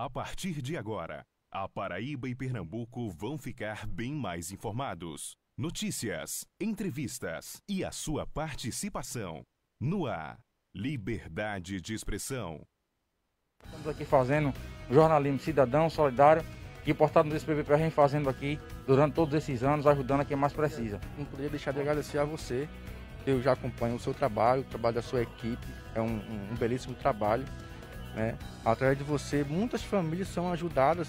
A partir de agora, a Paraíba e Pernambuco vão ficar bem mais informados. Notícias, entrevistas e a sua participação. No ar, liberdade de expressão. Estamos aqui fazendo jornalismo cidadão, solidário e portado no PVP a gente fazendo aqui durante todos esses anos, ajudando a quem mais precisa. Não poderia deixar de agradecer a você. Eu já acompanho o seu trabalho, o trabalho da sua equipe. É um, um belíssimo trabalho né? Através de você, muitas famílias são ajudadas,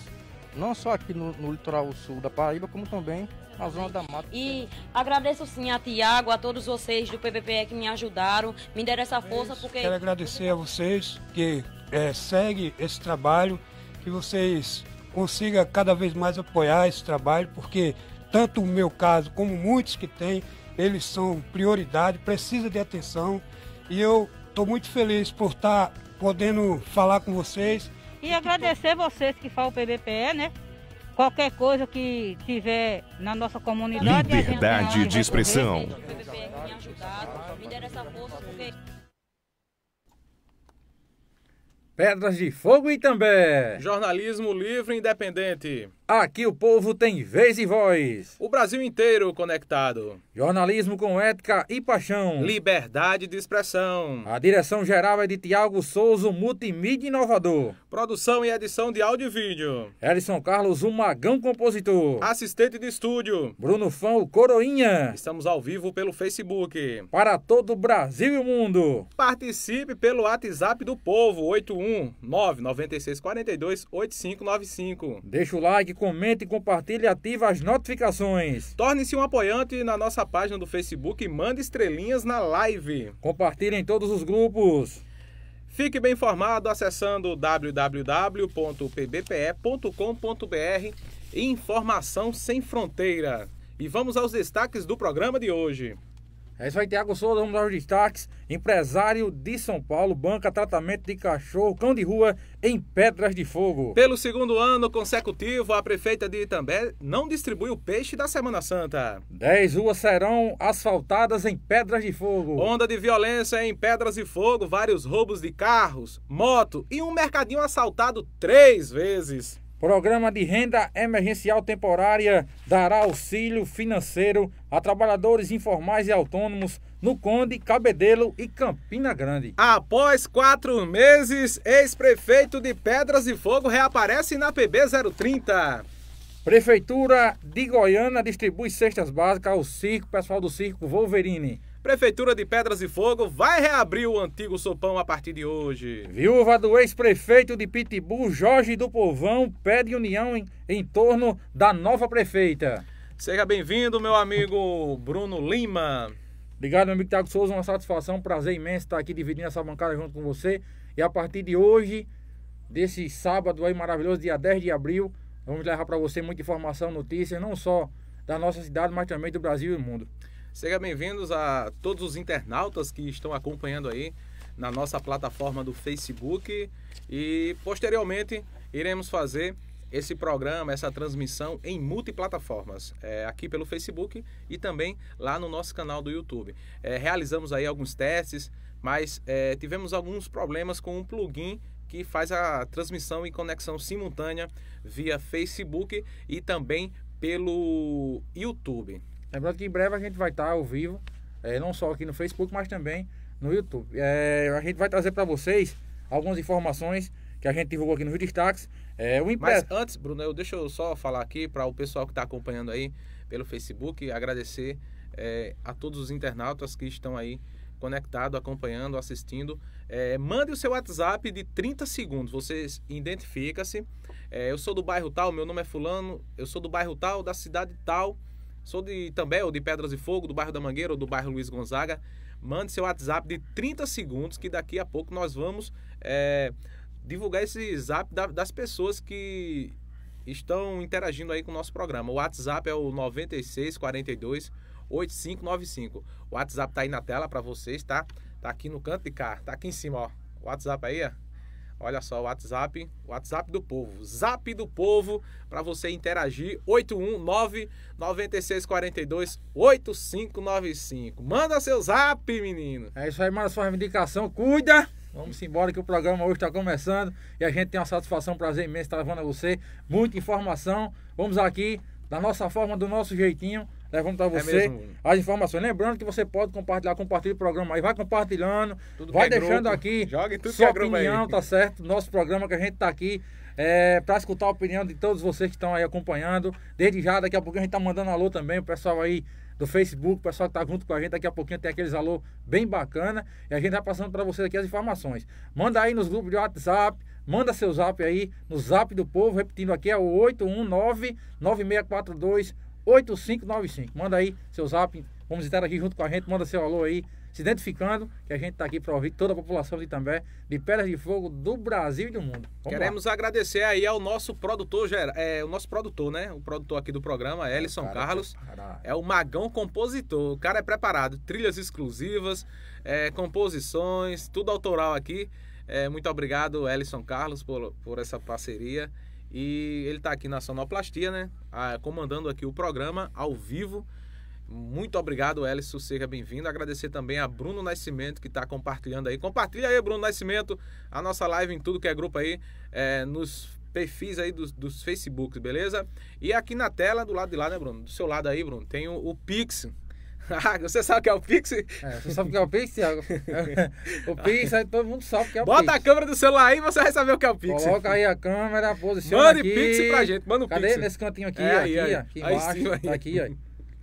não só aqui no, no litoral sul da Paraíba, como também na Zona da Mata. E agradeço sim a Tiago, a todos vocês do PPPE que me ajudaram, me deram essa força porque... Quero agradecer a vocês que é, seguem esse trabalho, que vocês consigam cada vez mais apoiar esse trabalho, porque tanto o meu caso como muitos que têm, eles são prioridade, precisa de atenção e eu estou muito feliz por estar tá podendo falar com vocês. E agradecer vocês que falam o PBPE, né? Qualquer coisa que tiver na nossa comunidade. Liberdade de expressão. Pedras de Fogo e também. Jornalismo livre e independente. Aqui o povo tem vez e voz. O Brasil inteiro conectado. Jornalismo com ética e paixão. Liberdade de expressão. A direção geral é de Tiago Souza, multimídia inovador. Produção e edição de áudio e vídeo. Elison Carlos, o magão compositor. Assistente de estúdio. Bruno Fão, o coroinha. Estamos ao vivo pelo Facebook. Para todo o Brasil e o mundo. Participe pelo WhatsApp do povo, 81996428595. 9642 8595. Deixa o like, comente, compartilhe e ative as notificações. Torne-se um apoiante na nossa página do Facebook e mande estrelinhas na live. Compartilhe em todos os grupos. Fique bem informado acessando www.pbpe.com.br Informação Sem Fronteira. E vamos aos destaques do programa de hoje. É isso aí, Tiago Souza, vamos aos destaques. Empresário de São Paulo banca tratamento de cachorro, cão de rua em Pedras de Fogo. Pelo segundo ano consecutivo, a prefeita de Itambé não distribui o peixe da Semana Santa. Dez ruas serão asfaltadas em Pedras de Fogo. Onda de violência em Pedras de Fogo, vários roubos de carros, moto e um mercadinho assaltado três vezes. Programa de renda emergencial temporária dará auxílio financeiro a trabalhadores informais e autônomos no Conde, Cabedelo e Campina Grande. Após quatro meses, ex-prefeito de Pedras e Fogo reaparece na PB 030. Prefeitura de Goiânia distribui cestas básicas ao circo, pessoal do circo Wolverine. Prefeitura de Pedras e Fogo vai reabrir o antigo sopão a partir de hoje. Viúva do ex-prefeito de Pitbull, Jorge do Povão, pede união em, em torno da nova prefeita. Seja bem-vindo, meu amigo Bruno Lima. Obrigado, meu amigo Tiago Souza. Uma satisfação, um prazer imenso estar aqui dividindo essa bancada junto com você. E a partir de hoje, desse sábado aí maravilhoso, dia 10 de abril, vamos levar para você muita informação, notícias, não só da nossa cidade, mas também do Brasil e do mundo. Sejam bem-vindos a todos os internautas que estão acompanhando aí na nossa plataforma do Facebook e posteriormente iremos fazer esse programa, essa transmissão em multiplataformas, é, aqui pelo Facebook e também lá no nosso canal do YouTube. É, realizamos aí alguns testes, mas é, tivemos alguns problemas com um plugin que faz a transmissão e conexão simultânea via Facebook e também pelo YouTube. Lembrando que em breve a gente vai estar ao vivo, é, não só aqui no Facebook, mas também no YouTube. É, a gente vai trazer para vocês algumas informações que a gente divulgou aqui no Rio Destaques. É, o Mas antes, Bruno, eu, deixa eu só falar aqui para o pessoal que está acompanhando aí pelo Facebook, agradecer é, a todos os internautas que estão aí conectados, acompanhando, assistindo. É, mande o seu WhatsApp de 30 segundos, você identifica-se. eu sou do bairro tal, meu nome é fulano, eu sou do bairro tal, da cidade tal sou de Itambé de Pedras de Fogo, do bairro da Mangueira ou do bairro Luiz Gonzaga, mande seu WhatsApp de 30 segundos que daqui a pouco nós vamos é, divulgar esse zap da, das pessoas que estão interagindo aí com o nosso programa. O WhatsApp é o 9642 8595. O WhatsApp tá aí na tela para vocês, tá? Tá aqui no canto de cá, tá aqui em cima, ó. O WhatsApp aí, ó. Olha só, o WhatsApp, o WhatsApp do povo, Zap do povo, para você interagir, 819-9642-8595. Manda seu zap, menino. É isso aí, manda sua reivindicação, cuida. Vamos embora que o programa hoje está começando e a gente tem uma satisfação, um prazer imenso estar levando a você muita informação. Vamos aqui, da nossa forma, do nosso jeitinho, Levamos para é você é as informações. Lembrando que você pode compartilhar, compartilha o programa aí. Vai compartilhando, tudo vai é deixando aqui Jogue tudo sua é opinião, tá certo? Nosso programa que a gente tá aqui é, para escutar a opinião de todos vocês que estão aí acompanhando. Desde já, daqui a pouquinho a gente tá mandando alô também, o pessoal aí do Facebook, o pessoal que tá junto com a gente. Daqui a pouquinho tem aqueles alô bem bacana e a gente vai tá passando para vocês aqui as informações. Manda aí nos grupos de WhatsApp, manda seu zap aí no zap do povo, repetindo aqui, é o 819 9642 8595. Manda aí seu zap, vamos estar aqui junto com a gente, manda seu alô aí, se identificando, que a gente está aqui para ouvir toda a população de também de Pedras de Fogo, do Brasil e do mundo. Vamos Queremos lá. agradecer aí ao nosso produtor, é, o nosso produtor, né? O produtor aqui do programa, é, Ellison Carlos. É o Magão Compositor. O cara é preparado. Trilhas exclusivas, é, composições, tudo autoral aqui. É, muito obrigado, Ellison Carlos, por, por essa parceria. E ele está aqui na Sonoplastia, né? Ah, comandando aqui o programa ao vivo. Muito obrigado, Elcio. Seja bem-vindo. Agradecer também a Bruno Nascimento, que está compartilhando aí. Compartilha aí, Bruno Nascimento, a nossa live em tudo que é grupo aí, é, nos perfis aí dos, dos Facebooks, beleza? E aqui na tela, do lado de lá, né, Bruno? Do seu lado aí, Bruno, tem o, o Pix você sabe o que é o Pix? É, você sabe o que é o Pix, Thiago? o Pix, aí todo mundo sabe o que é o Bota Pix. Bota a câmera do celular aí e você vai saber o que é o Pix. Coloca aí a câmera, posiciona Mande aqui. Pix pra gente, manda o Cadê? Pix. Cadê? Nesse cantinho aqui, é, aqui, aí, aqui aí, embaixo, sim, tá aqui, ó.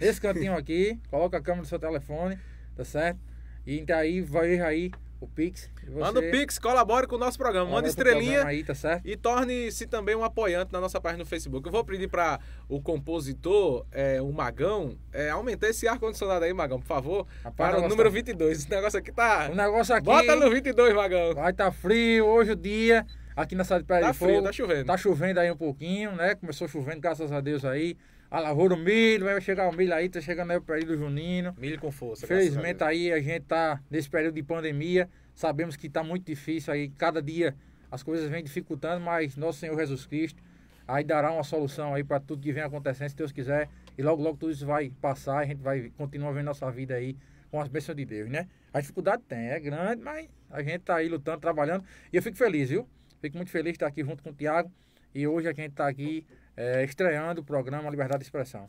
Nesse cantinho aqui, coloca a câmera do seu telefone, tá certo? E aí vai aí o Pix. Você... Manda o Pix, colabore com o nosso programa. Manda estrelinha aí, tá e torne-se também um apoiante na nossa página no Facebook. Eu vou pedir para o compositor, é, o Magão, é, aumentar esse ar-condicionado aí, Magão, por favor, Rapaz, para o número tá... 22. Esse negócio aqui tá... O negócio aqui... Bota no 22, Magão. Vai tá frio hoje o dia aqui na cidade de Pé tá de frio, Fogo. Tá chovendo. Tá chovendo aí um pouquinho, né? Começou chovendo, graças a Deus aí a ah, lavoura, o milho, vai chegar o milho aí, tá chegando aí o período junino. Milho com força. Felizmente a aí a gente tá nesse período de pandemia, sabemos que tá muito difícil aí, cada dia as coisas vêm dificultando, mas nosso Senhor Jesus Cristo aí dará uma solução aí para tudo que vem acontecendo, se Deus quiser. E logo, logo tudo isso vai passar, a gente vai continuar vendo nossa vida aí com as bênçãos de Deus, né? A dificuldade tem, é grande, mas a gente tá aí lutando, trabalhando. E eu fico feliz, viu? Fico muito feliz de estar aqui junto com o Tiago. E hoje a gente tá aqui é, estreando o programa Liberdade de Expressão.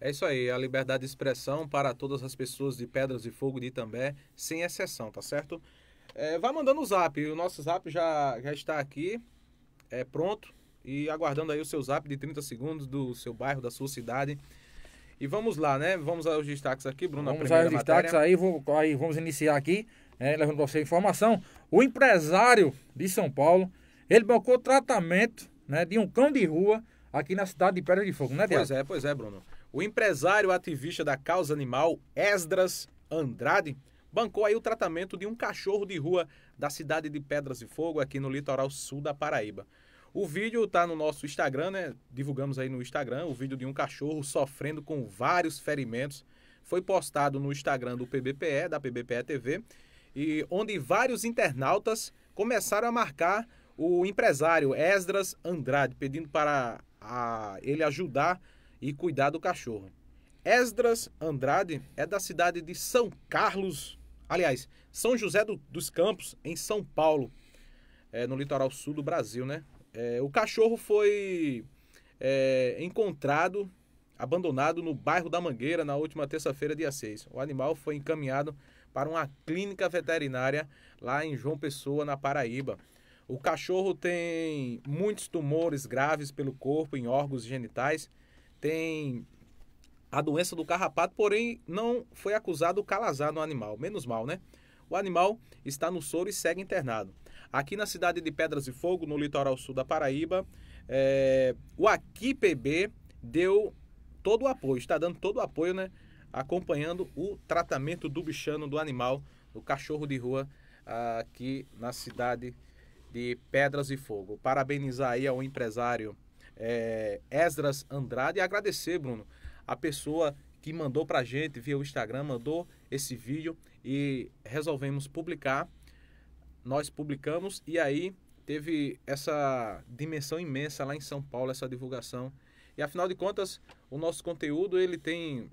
É isso aí, a liberdade de expressão para todas as pessoas de Pedras de Fogo de Itambé, sem exceção, tá certo? É, vai mandando o zap, o nosso zap já, já está aqui, é pronto, e aguardando aí o seu zap de 30 segundos do seu bairro, da sua cidade. E vamos lá, né? Vamos aos destaques aqui, Bruno. Vamos aos destaques aí, vou, aí, vamos iniciar aqui, né, levando para você informação. O empresário de São Paulo, ele bancou tratamento né, de um cão de rua aqui na cidade de Pedra de Fogo, né, Pois é, pois é, Bruno. O empresário ativista da causa animal, Esdras Andrade, bancou aí o tratamento de um cachorro de rua da cidade de Pedras de Fogo, aqui no litoral sul da Paraíba. O vídeo está no nosso Instagram, né? Divulgamos aí no Instagram o vídeo de um cachorro sofrendo com vários ferimentos. Foi postado no Instagram do PBPE, da PBPE TV, e onde vários internautas começaram a marcar o empresário Esdras Andrade, pedindo para a ele ajudar e cuidar do cachorro. Esdras Andrade é da cidade de São Carlos, aliás, São José do, dos Campos, em São Paulo, é, no litoral sul do Brasil, né? É, o cachorro foi é, encontrado, abandonado no bairro da Mangueira na última terça-feira, dia 6. O animal foi encaminhado para uma clínica veterinária lá em João Pessoa, na Paraíba. O cachorro tem muitos tumores graves pelo corpo, em órgãos genitais. Tem a doença do carrapato, porém não foi acusado o calazar no animal. Menos mal, né? O animal está no soro e segue internado. Aqui na cidade de Pedras de Fogo, no litoral sul da Paraíba, é... o Aqui PB deu todo o apoio, está dando todo o apoio, né? Acompanhando o tratamento do bichano do animal, do cachorro de rua aqui na cidade de de Pedras e Fogo. Parabenizar aí ao empresário é, Esdras Andrade e agradecer, Bruno, a pessoa que mandou para a gente via o Instagram, mandou esse vídeo e resolvemos publicar. Nós publicamos e aí teve essa dimensão imensa lá em São Paulo, essa divulgação. E afinal de contas, o nosso conteúdo ele tem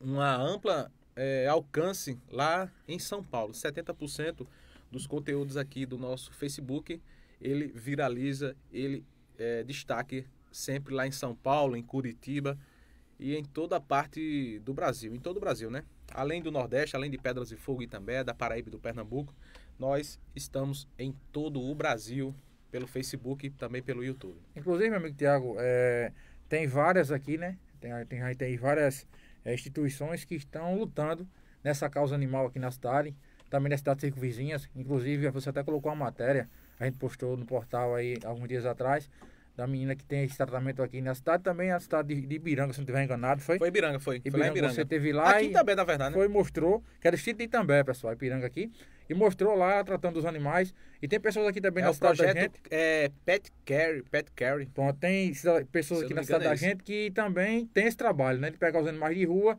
uma ampla é, alcance lá em São Paulo. 70% dos conteúdos aqui do nosso Facebook, ele viraliza, ele é, destaque sempre lá em São Paulo, em Curitiba e em toda a parte do Brasil, em todo o Brasil, né? Além do Nordeste, além de Pedras e Fogo e também da Paraíba e do Pernambuco, nós estamos em todo o Brasil pelo Facebook e também pelo YouTube. Inclusive, meu amigo Tiago, é, tem várias aqui, né? Tem, tem, tem várias é, instituições que estão lutando nessa causa animal aqui na cidade também das cidades circunvizinhas. Inclusive, você até colocou uma matéria, a gente postou no portal aí alguns dias atrás, da menina que tem esse tratamento aqui na cidade, também na cidade de, de Ibiranga, se não estiver enganado, foi? Foi Ibiranga, foi. Ibiranga, foi Ibiranga. você teve lá. Aqui e também, na verdade, né? Foi mostrou, que é distrito de Itambé, pessoal, Ibiranga aqui. E mostrou lá tratando dos animais. E tem pessoas aqui também é na cidade projeto, da gente. É Pet Care, Pet Care. Então, tem pessoas aqui na cidade é da gente que também tem esse trabalho, né? De pegar os animais de rua,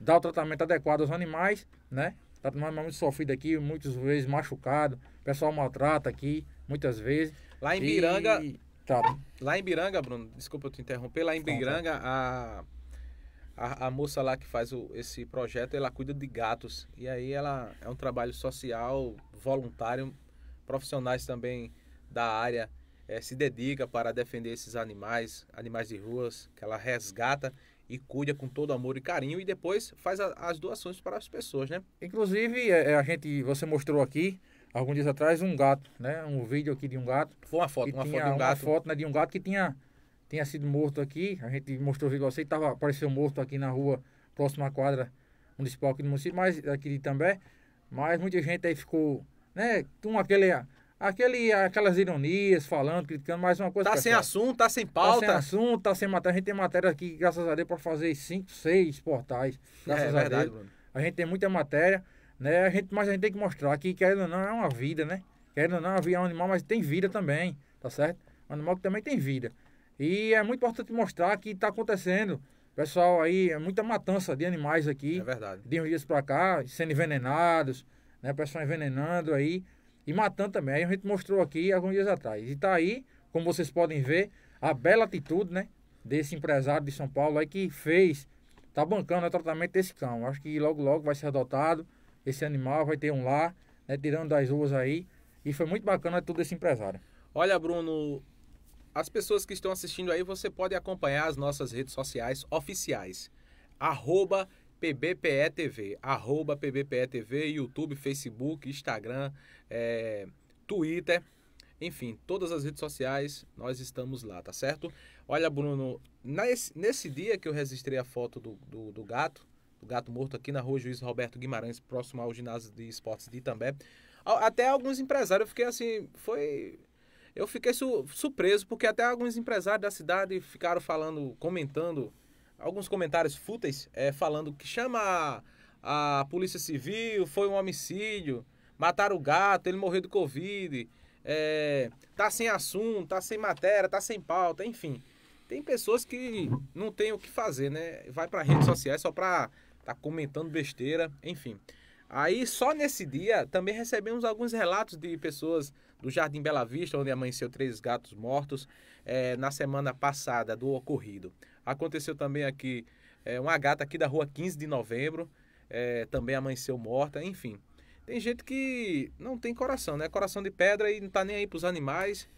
dar o tratamento adequado aos animais, né? Tá muito sofrido aqui, muitas vezes machucado. O pessoal maltrata aqui, muitas vezes. Lá em Biranga. E... Tá. Lá em Biranga, Bruno, desculpa eu te interromper. Lá em Biranga, a, a, a, moça lá que faz o, esse projeto, ela cuida de gatos. E aí ela é um trabalho social, voluntário, profissionais também da área. É, se dedica para defender esses animais, animais de ruas, que ela resgata e cuida com todo amor e carinho e depois faz a, as doações para as pessoas, né? Inclusive, é, é, a gente, você mostrou aqui alguns dias atrás um gato, né? Um vídeo aqui de um gato. Foi uma foto, uma foto de um gato. Uma foto né, de um gato que tinha, tinha sido morto aqui. A gente mostrou o vídeo assim, tava, apareceu morto aqui na rua, próxima à quadra municipal aqui do município, mas aqui também. Mas muita gente aí ficou, né? Com aquele aquele, aquelas ironias, falando, criticando, mais uma coisa. Tá é sem assunto, tá sem pauta. Tá sem assunto, tá sem matéria. A gente tem matéria aqui, graças a Deus, para fazer cinco, seis portais. Graças é, é verdade, a Deus. Bruno. A gente tem muita matéria, né? A gente, mas a gente tem que mostrar que, querendo ou não, é uma vida, né? Querendo ou não, é um animal, mas tem vida também, tá certo? Um animal que também tem vida. E é muito importante mostrar que tá acontecendo. Pessoal, aí é muita matança de animais aqui. É verdade. De uns dias para cá, sendo envenenados, né? Pessoal envenenando aí e matando também. a gente mostrou aqui alguns dias atrás. E está aí, como vocês podem ver, a bela atitude né, desse empresário de São Paulo aí que fez, está bancando o tratamento desse cão. Acho que logo, logo vai ser adotado esse animal, vai ter um lá, né, tirando das ruas aí. E foi muito bacana tudo esse empresário. Olha, Bruno, as pessoas que estão assistindo aí, você pode acompanhar as nossas redes sociais oficiais. Arroba PBPETV, arroba PBPETV, YouTube, Facebook, Instagram, é, Twitter, enfim, todas as redes sociais, nós estamos lá, tá certo? Olha, Bruno, nesse, nesse dia que eu registrei a foto do, do, do, gato, do gato morto aqui na rua Juiz Roberto Guimarães, próximo ao ginásio de esportes de Itambé, até alguns empresários, eu fiquei assim, foi... Eu fiquei su, surpreso, porque até alguns empresários da cidade ficaram falando, comentando, alguns comentários fúteis, é, falando que chama a, a polícia civil, foi um homicídio, Mataram o gato, ele morreu de Covid. É, tá sem assunto, tá sem matéria, tá sem pauta, enfim. Tem pessoas que não tem o que fazer, né? Vai para redes sociais só para tá comentando besteira, enfim. Aí só nesse dia também recebemos alguns relatos de pessoas do Jardim Bela Vista, onde amanheceu três gatos mortos é, na semana passada do ocorrido. Aconteceu também aqui é, uma gata aqui da rua 15 de novembro, é, também amanheceu morta, enfim. Tem gente que não tem coração, né? Coração de pedra e não tá nem aí pros animais.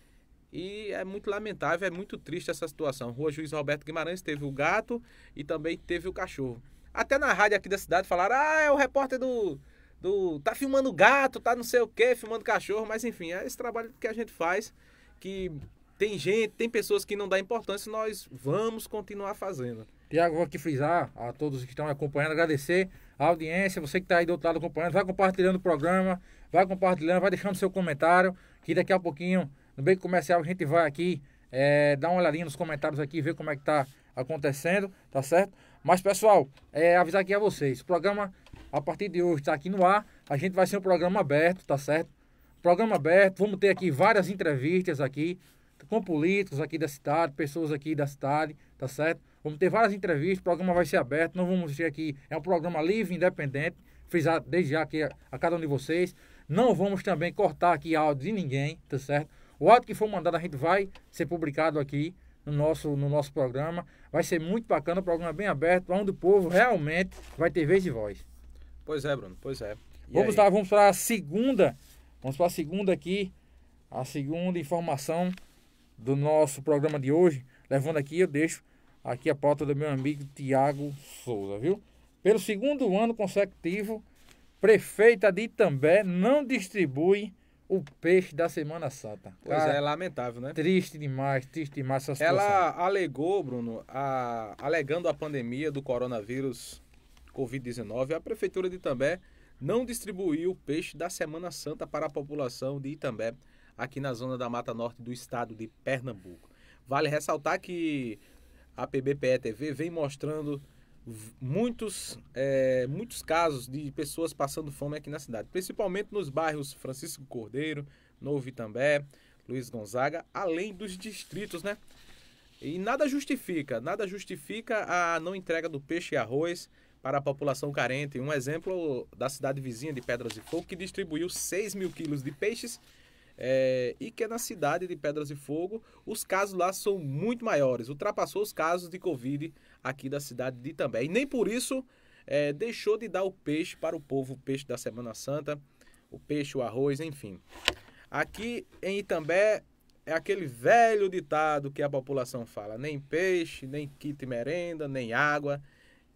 E é muito lamentável, é muito triste essa situação. Rua Juiz Roberto Guimarães teve o gato e também teve o cachorro. Até na rádio aqui da cidade falaram: ah, é o repórter do. do tá filmando gato, tá não sei o quê, filmando cachorro. Mas enfim, é esse trabalho que a gente faz, que tem gente, tem pessoas que não dá importância, nós vamos continuar fazendo. Tiago, vou aqui frisar a todos que estão acompanhando, agradecer a audiência, você que está aí do outro lado acompanhando, vai compartilhando o programa, vai compartilhando, vai deixando seu comentário, que daqui a pouquinho, no Beco Comercial, a gente vai aqui é, dar uma olhadinha nos comentários aqui, ver como é que está acontecendo, tá certo? Mas, pessoal, é, avisar aqui a vocês, o programa, a partir de hoje, está aqui no ar, a gente vai ser um programa aberto, tá certo? Programa aberto, vamos ter aqui várias entrevistas aqui, com políticos aqui da cidade, pessoas aqui da cidade, tá certo? Vamos ter várias entrevistas, o programa vai ser aberto, não vamos ser aqui. É um programa livre, independente, fiz desde já aqui a, a, cada um de vocês. Não vamos também cortar aqui áudio de ninguém, tá certo? O áudio que for mandado a gente vai ser publicado aqui no nosso, no nosso programa. Vai ser muito bacana, o programa é bem aberto, onde o povo realmente vai ter vez e voz. Pois é, Bruno, pois é. E vamos lá, vamos para a segunda. Vamos para a segunda aqui, a segunda informação do nosso programa de hoje. Levando aqui, eu deixo Aqui a pauta do meu amigo Tiago Souza, viu? Pelo segundo ano consecutivo, prefeita de Itambé não distribui o peixe da Semana Santa. Pois Cara, é, é lamentável, né? Triste demais, triste demais essa situação. Ela alegou, Bruno, a, alegando a pandemia do coronavírus Covid-19, a prefeitura de Itambé não distribuiu o peixe da Semana Santa para a população de Itambé, aqui na zona da Mata Norte do estado de Pernambuco. Vale ressaltar que a PBPE TV vem mostrando muitos, é, muitos casos de pessoas passando fome aqui na cidade, principalmente nos bairros Francisco Cordeiro, Novo Itambé, Luiz Gonzaga, além dos distritos, né? E nada justifica, nada justifica a não entrega do peixe e arroz para a população carente. Um exemplo da cidade vizinha de Pedras e Fogo, que distribuiu 6 mil quilos de peixes é, e que é na cidade de Pedras e Fogo os casos lá são muito maiores, ultrapassou os casos de Covid aqui da cidade de Itambé. E nem por isso é, deixou de dar o peixe para o povo, o peixe da Semana Santa, o peixe, o arroz, enfim. Aqui em Itambé é aquele velho ditado que a população fala: nem peixe, nem kit merenda, nem água,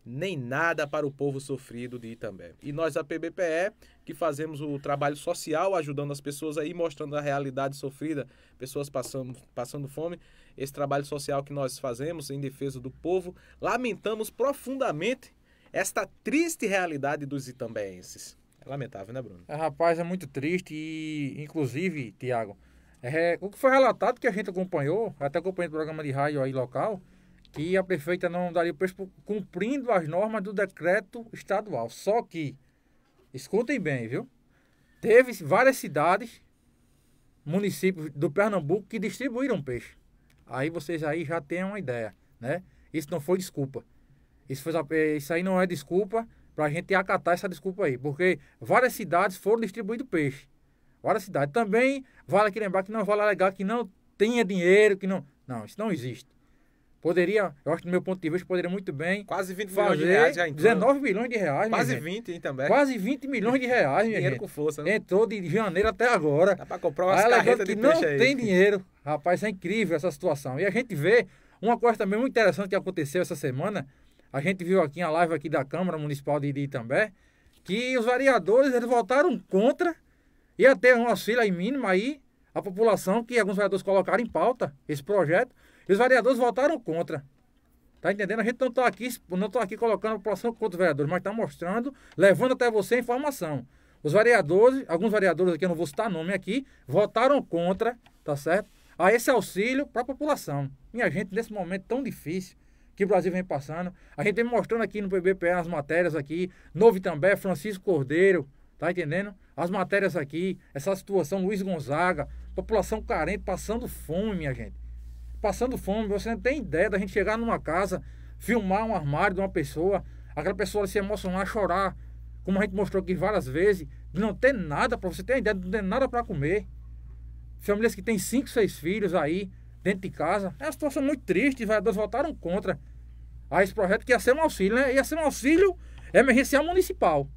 nem nada para o povo sofrido de Itambé. E nós, a PBPE, que fazemos o trabalho social ajudando as pessoas aí, mostrando a realidade sofrida, pessoas passando, passando fome. Esse trabalho social que nós fazemos em defesa do povo, lamentamos profundamente esta triste realidade dos itambeenses. É lamentável, né, Bruno? É, rapaz, é muito triste e, inclusive, Tiago, é, o que foi relatado que a gente acompanhou, até acompanhando o programa de rádio aí local, que a prefeita não daria o preço cumprindo as normas do decreto estadual. Só que Escutem bem, viu? Teve várias cidades, municípios do Pernambuco que distribuíram peixe. Aí vocês aí já têm uma ideia, né? Isso não foi desculpa. Isso, foi, é, isso aí não é desculpa para a gente acatar essa desculpa aí, porque várias cidades foram distribuindo peixe. Várias cidades. Também vale aqui lembrar que não vale alegar que não tenha dinheiro, que não. Não, isso não existe. Poderia, eu acho que do meu ponto de vista, poderia muito bem. Quase 20 milhões de reais já entrou. 19 milhões de reais. Quase 20, hein, também. Quase 20 milhões de reais, minha Dinheiro gente. com força, né? Entrou de janeiro até agora. Dá pra comprar umas carretas de que não tem dinheiro. Rapaz, é incrível essa situação. E a gente vê uma coisa também muito interessante que aconteceu essa semana. A gente viu aqui a live aqui da Câmara Municipal de Itambé, que os vereadores, eles votaram contra. e até um auxílio aí mínimo aí, a população, que alguns vereadores colocaram em pauta esse projeto. E os vereadores votaram contra. Tá entendendo? A gente não está aqui, aqui colocando a população contra os vereadores, mas está mostrando, levando até você a informação. Os vereadores, alguns vereadores aqui, eu não vou citar nome aqui, votaram contra, tá certo? A esse auxílio para a população. Minha gente, nesse momento tão difícil que o Brasil vem passando, a gente vem mostrando aqui no PBPA as matérias aqui, Novo Itambé, Francisco Cordeiro, tá entendendo? As matérias aqui, essa situação, Luiz Gonzaga, população carente, passando fome, minha gente passando fome. Você não tem ideia da gente chegar numa casa, filmar um armário de uma pessoa, aquela pessoa se emocionar, chorar, como a gente mostrou aqui várias vezes, de não ter nada para você ter ideia, de não ter nada para comer. Famílias que têm cinco, seis filhos aí dentro de casa. É uma situação muito triste, os vereadores votaram contra a ah, esse projeto que ia ser um auxílio, né? Ia ser um auxílio emergencial municipal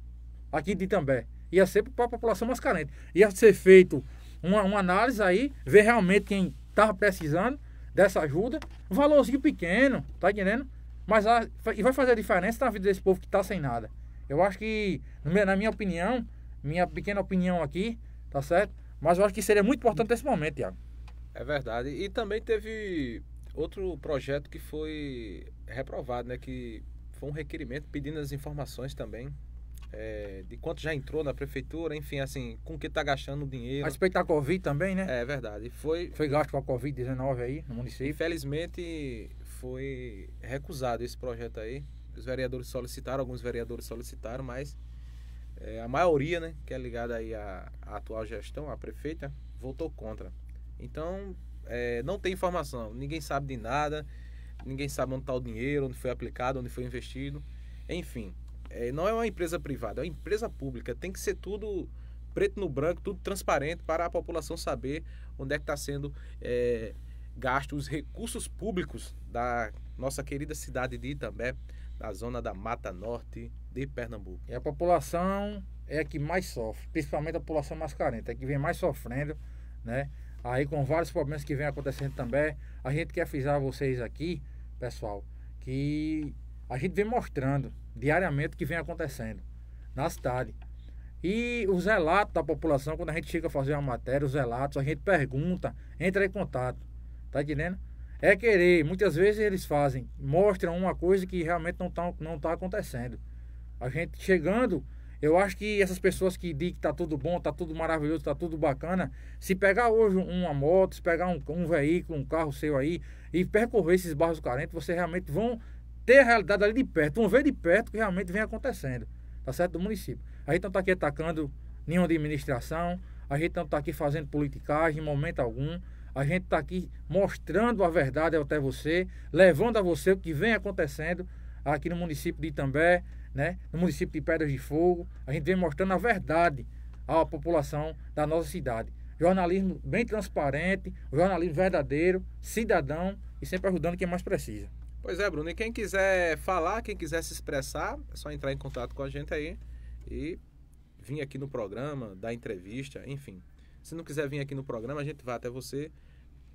aqui de Itambé. Ia ser para a população mais carente. Ia ser feito uma, uma análise aí, ver realmente quem estava precisando dessa ajuda, um valorzinho pequeno, tá entendendo? Mas a, e vai fazer a diferença na vida desse povo que tá sem nada. Eu acho que, na minha opinião, minha pequena opinião aqui, tá certo? Mas eu acho que seria muito importante nesse momento, Tiago. É verdade. E também teve outro projeto que foi reprovado, né? Que foi um requerimento pedindo as informações também é, de quanto já entrou na prefeitura, enfim, assim, com que está gastando o dinheiro. A respeito da Covid também, né? É verdade. Foi, foi gasto com a Covid-19 aí no município? Infelizmente, foi recusado esse projeto aí. Os vereadores solicitaram, alguns vereadores solicitaram, mas é, a maioria, né, que é ligada aí à, à atual gestão, à prefeita, votou contra. Então, é, não tem informação, ninguém sabe de nada, ninguém sabe onde está o dinheiro, onde foi aplicado, onde foi investido, enfim é, não é uma empresa privada, é uma empresa pública. Tem que ser tudo preto no branco, tudo transparente para a população saber onde é que está sendo é, gasto os recursos públicos da nossa querida cidade de Itambé, na zona da Mata Norte de Pernambuco. E a população é a que mais sofre, principalmente a população mais carente, é a que vem mais sofrendo, né? Aí com vários problemas que vem acontecendo também, a gente quer frisar vocês aqui, pessoal, que a gente vem mostrando diariamente que vem acontecendo na cidade. E os relatos da população, quando a gente chega a fazer uma matéria, os relatos, a gente pergunta, entra em contato. Tá entendendo? É querer. Muitas vezes eles fazem, mostram uma coisa que realmente não está não tá acontecendo. A gente chegando, eu acho que essas pessoas que dizem que está tudo bom, está tudo maravilhoso, está tudo bacana, se pegar hoje uma moto, se pegar um, um veículo, um carro seu aí e percorrer esses bairros carentes, você realmente vão ter a realidade ali de perto, vão ver de perto o que realmente vem acontecendo, tá certo? Do município. A gente não está aqui atacando nenhuma administração, a gente não está aqui fazendo politicagem em momento algum. A gente está aqui mostrando a verdade até você, levando a você o que vem acontecendo aqui no município de Itambé, né? no município de Pedras de Fogo. A gente vem mostrando a verdade à população da nossa cidade. Jornalismo bem transparente, jornalismo verdadeiro, cidadão e sempre ajudando quem mais precisa. Pois é, Bruno. E quem quiser falar, quem quiser se expressar, é só entrar em contato com a gente aí e vir aqui no programa, dar entrevista, enfim. Se não quiser vir aqui no programa, a gente vai até você,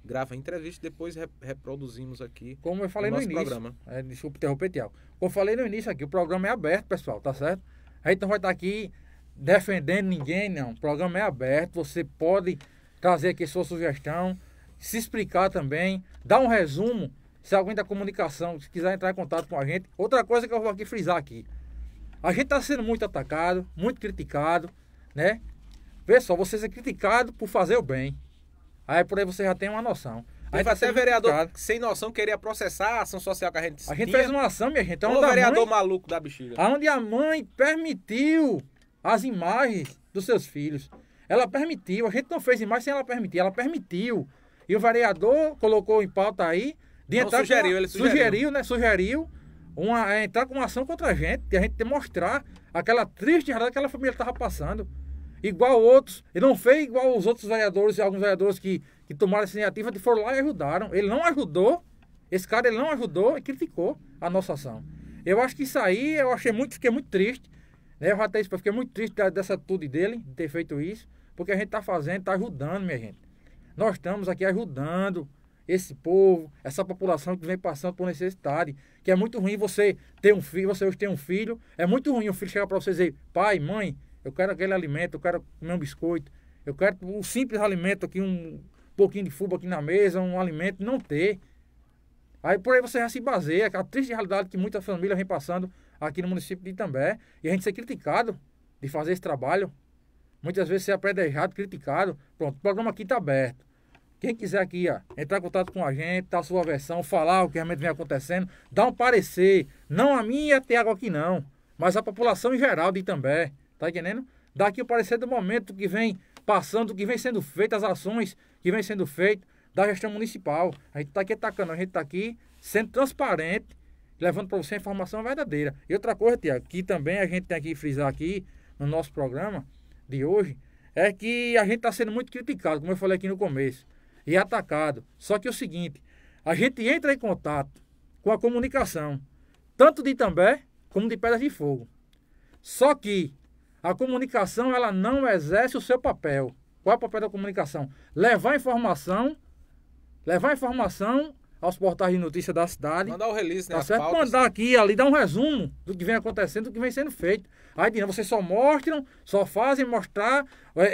grava a entrevista depois reproduzimos aqui. Como eu falei no, no início. Programa. É, desculpa interromper, Tiago. Como eu falei no início aqui, o programa é aberto, pessoal, tá certo? A gente não vai estar aqui defendendo ninguém, não. O programa é aberto, você pode trazer aqui sua sugestão, se explicar também, dar um resumo se alguém da comunicação quiser entrar em contato com a gente. Outra coisa que eu vou aqui frisar aqui. A gente está sendo muito atacado, muito criticado, né? Vê só, você ser criticado por fazer o bem. Aí por aí você já tem uma noção. Aí vai tá até vereador criticado. sem noção queria processar a ação social que a gente A gente tinha. fez uma ação, minha gente. Um é vereador mãe, maluco da bexiga. Onde a mãe permitiu as imagens dos seus filhos. Ela permitiu, a gente não fez imagem sem ela permitir, ela permitiu. E o vereador colocou em pauta aí de entrar, sugeriu, ele sugeriu. Sugeriu, né? Sugeriu uma, é, entrar com uma ação contra a gente e a gente demonstrar aquela triste realidade que aquela família estava passando. Igual outros, ele não fez igual os outros vereadores e alguns vereadores que, que tomaram essa iniciativa de foram lá e ajudaram. Ele não ajudou, esse cara ele não ajudou e criticou a nossa ação. Eu acho que isso aí, eu achei muito, fiquei muito triste. Né? Eu até fiquei muito triste dessa atitude dele, de ter feito isso, porque a gente está fazendo, está ajudando, minha gente. Nós estamos aqui ajudando esse povo, essa população que vem passando por necessidade, que é muito ruim você ter um filho, você hoje tem um filho, é muito ruim o filho chegar para você e dizer, pai, mãe, eu quero aquele alimento, eu quero comer um biscoito, eu quero um simples alimento aqui, um pouquinho de fuba aqui na mesa, um alimento, não ter. Aí por aí você já se baseia, a triste realidade que muita família vem passando aqui no município de Itambé, e a gente ser criticado de fazer esse trabalho, muitas vezes ser apredejado, criticado, pronto, o programa aqui está aberto. Quem quiser aqui, ó, entrar em contato com a gente, dar a sua versão, falar o que realmente vem acontecendo, dar um parecer. Não a minha e a Tiago aqui não, mas a população em geral de também. Tá entendendo? Daqui o parecer do momento que vem passando, que vem sendo feito, as ações que vem sendo feito da gestão municipal. A gente está aqui atacando, a gente está aqui sendo transparente, levando para você a informação verdadeira. E outra coisa, Tiago, que também a gente tem que frisar aqui no nosso programa de hoje, é que a gente está sendo muito criticado, como eu falei aqui no começo e atacado. Só que é o seguinte, a gente entra em contato com a comunicação, tanto de Itambé como de Pedras de Fogo. Só que a comunicação ela não exerce o seu papel. Qual é o papel da comunicação? Levar informação, levar informação aos portais de notícia da cidade. Mandar o release, né? Tá certo? Mandar aqui, ali, dar um resumo do que vem acontecendo, do que vem sendo feito. Aí, Dina, vocês só mostram, só fazem mostrar é,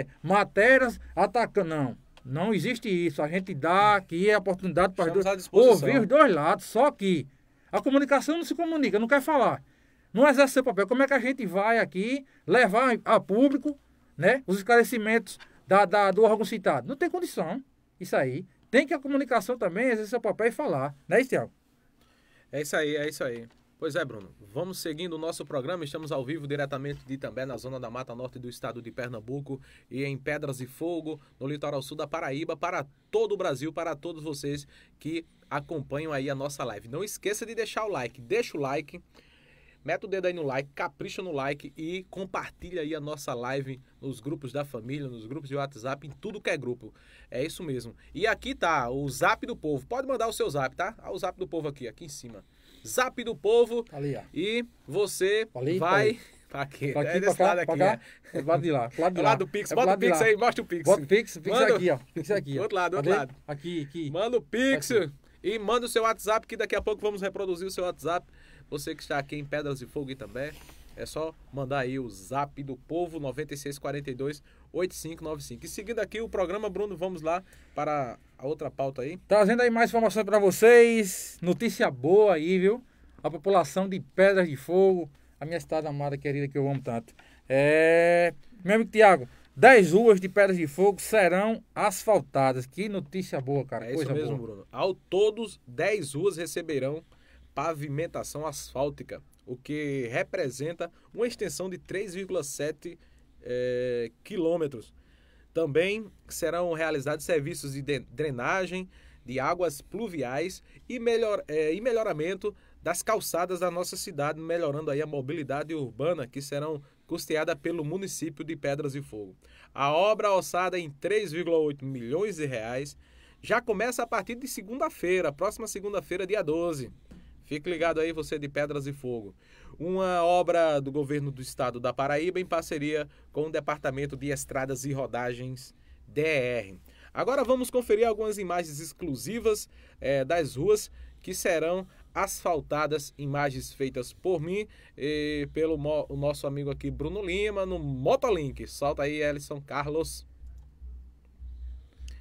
é, matérias atacando. Não. Não existe isso. A gente dá aqui a oportunidade para dois, ouvir os dois lados, só que a comunicação não se comunica, não quer falar. Não exerce seu papel. Como é que a gente vai aqui levar a público né, os esclarecimentos da, da, do órgão citado? Não tem condição. Isso aí. Tem que a comunicação também exercer seu papel e falar. Não é isso, Thiago? É isso aí, é isso aí. Pois é, Bruno. Vamos seguindo o nosso programa. Estamos ao vivo diretamente de também na zona da Mata Norte do estado de Pernambuco e em Pedras e Fogo, no litoral sul da Paraíba, para todo o Brasil, para todos vocês que acompanham aí a nossa live. Não esqueça de deixar o like. Deixa o like. Meta o dedo aí no like, capricha no like e compartilha aí a nossa live nos grupos da família, nos grupos de WhatsApp, em tudo que é grupo. É isso mesmo. E aqui tá o zap do povo. Pode mandar o seu zap, tá? O zap do povo aqui, aqui em cima. Zap do Povo. Ali, ó. E você ali, vai. Pra tá quê? Pra aqui, é pra cá, lado aqui, pra cá. É. lado de lá. Pro lado de é lá. do Pix. É Bota o Pix aí, mostra o Pix. Bota o Pix, Pix é manda... aqui, ó. Pix é aqui. Ó. Outro lado, outro lado. Aqui, aqui. Manda o tá Pix aqui. e manda o seu WhatsApp, que daqui a pouco vamos reproduzir o seu WhatsApp. Você que está aqui em Pedras de Fogo e também. É só mandar aí o zap do povo 9642 8595. E seguindo aqui o programa, Bruno, vamos lá para a outra pauta aí. Trazendo aí mais informações para vocês. Notícia boa aí, viu? A população de Pedras de Fogo, a minha cidade amada, querida, que eu amo tanto. É... Meu amigo Tiago, 10 ruas de Pedras de Fogo serão asfaltadas. Que notícia boa, cara. É Coisa isso mesmo, boa. Bruno. Ao todos, 10 ruas receberão pavimentação asfáltica, o que representa uma extensão de 3,7 é, eh, quilômetros também serão realizados serviços de drenagem de águas pluviais e, melhor, é, e melhoramento das calçadas da nossa cidade, melhorando aí a mobilidade urbana que serão custeada pelo município de Pedras e Fogo. A obra orçada em 3,8 milhões de reais já começa a partir de segunda-feira, próxima segunda-feira, dia 12. Fique ligado aí você de Pedras e Fogo uma obra do governo do estado da Paraíba em parceria com o Departamento de Estradas e Rodagens, DR. Agora vamos conferir algumas imagens exclusivas é, das ruas que serão asfaltadas, imagens feitas por mim e pelo nosso amigo aqui Bruno Lima no Motolink. Solta aí, Elison Carlos.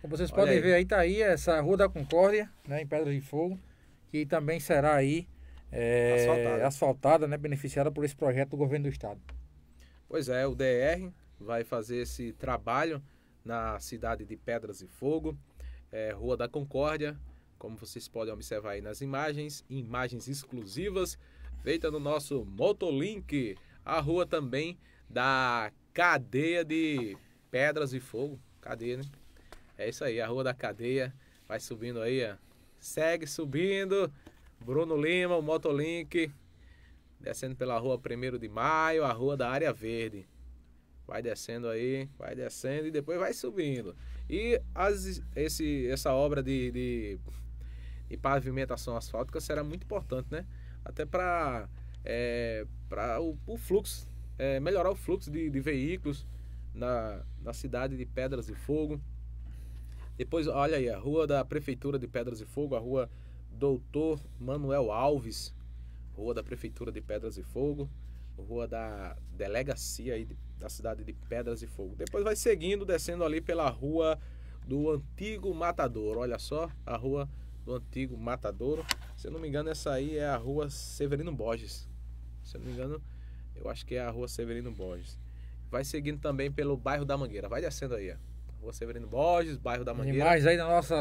Como vocês Olha podem aí. ver aí, tá aí essa Rua da Concórdia, né, em Pedra de Fogo, que também será aí é, asfaltada. asfaltada, né, beneficiada por esse projeto do governo do estado. Pois é, o DR vai fazer esse trabalho na cidade de Pedras e Fogo, é, Rua da Concórdia, como vocês podem observar aí nas imagens, imagens exclusivas feita no nosso Motolink, a rua também da cadeia de Pedras e Fogo, cadeia, né? É isso aí, a rua da cadeia vai subindo aí, ó. segue subindo Bruno Lima, o Motolink, descendo pela rua 1 de Maio, a rua da área verde. Vai descendo aí, vai descendo e depois vai subindo. E as, esse, essa obra de, de, de pavimentação asfáltica será muito importante, né? Até para é, o, o fluxo, é, melhorar o fluxo de, de veículos na, na cidade de Pedras e Fogo. Depois, olha aí, a rua da Prefeitura de Pedras e Fogo, a rua Doutor Manuel Alves, rua da Prefeitura de Pedras e Fogo, rua da delegacia aí de, da cidade de Pedras e Fogo. Depois vai seguindo, descendo ali pela rua do Antigo Matador. Olha só a rua do Antigo Matador. Se eu não me engano, essa aí é a rua Severino Borges. Se eu não me engano, eu acho que é a rua Severino Borges. Vai seguindo também pelo bairro da Mangueira. Vai descendo aí, ó. Rua Severino Borges, bairro da Mangueira. Tem mais aí na nossa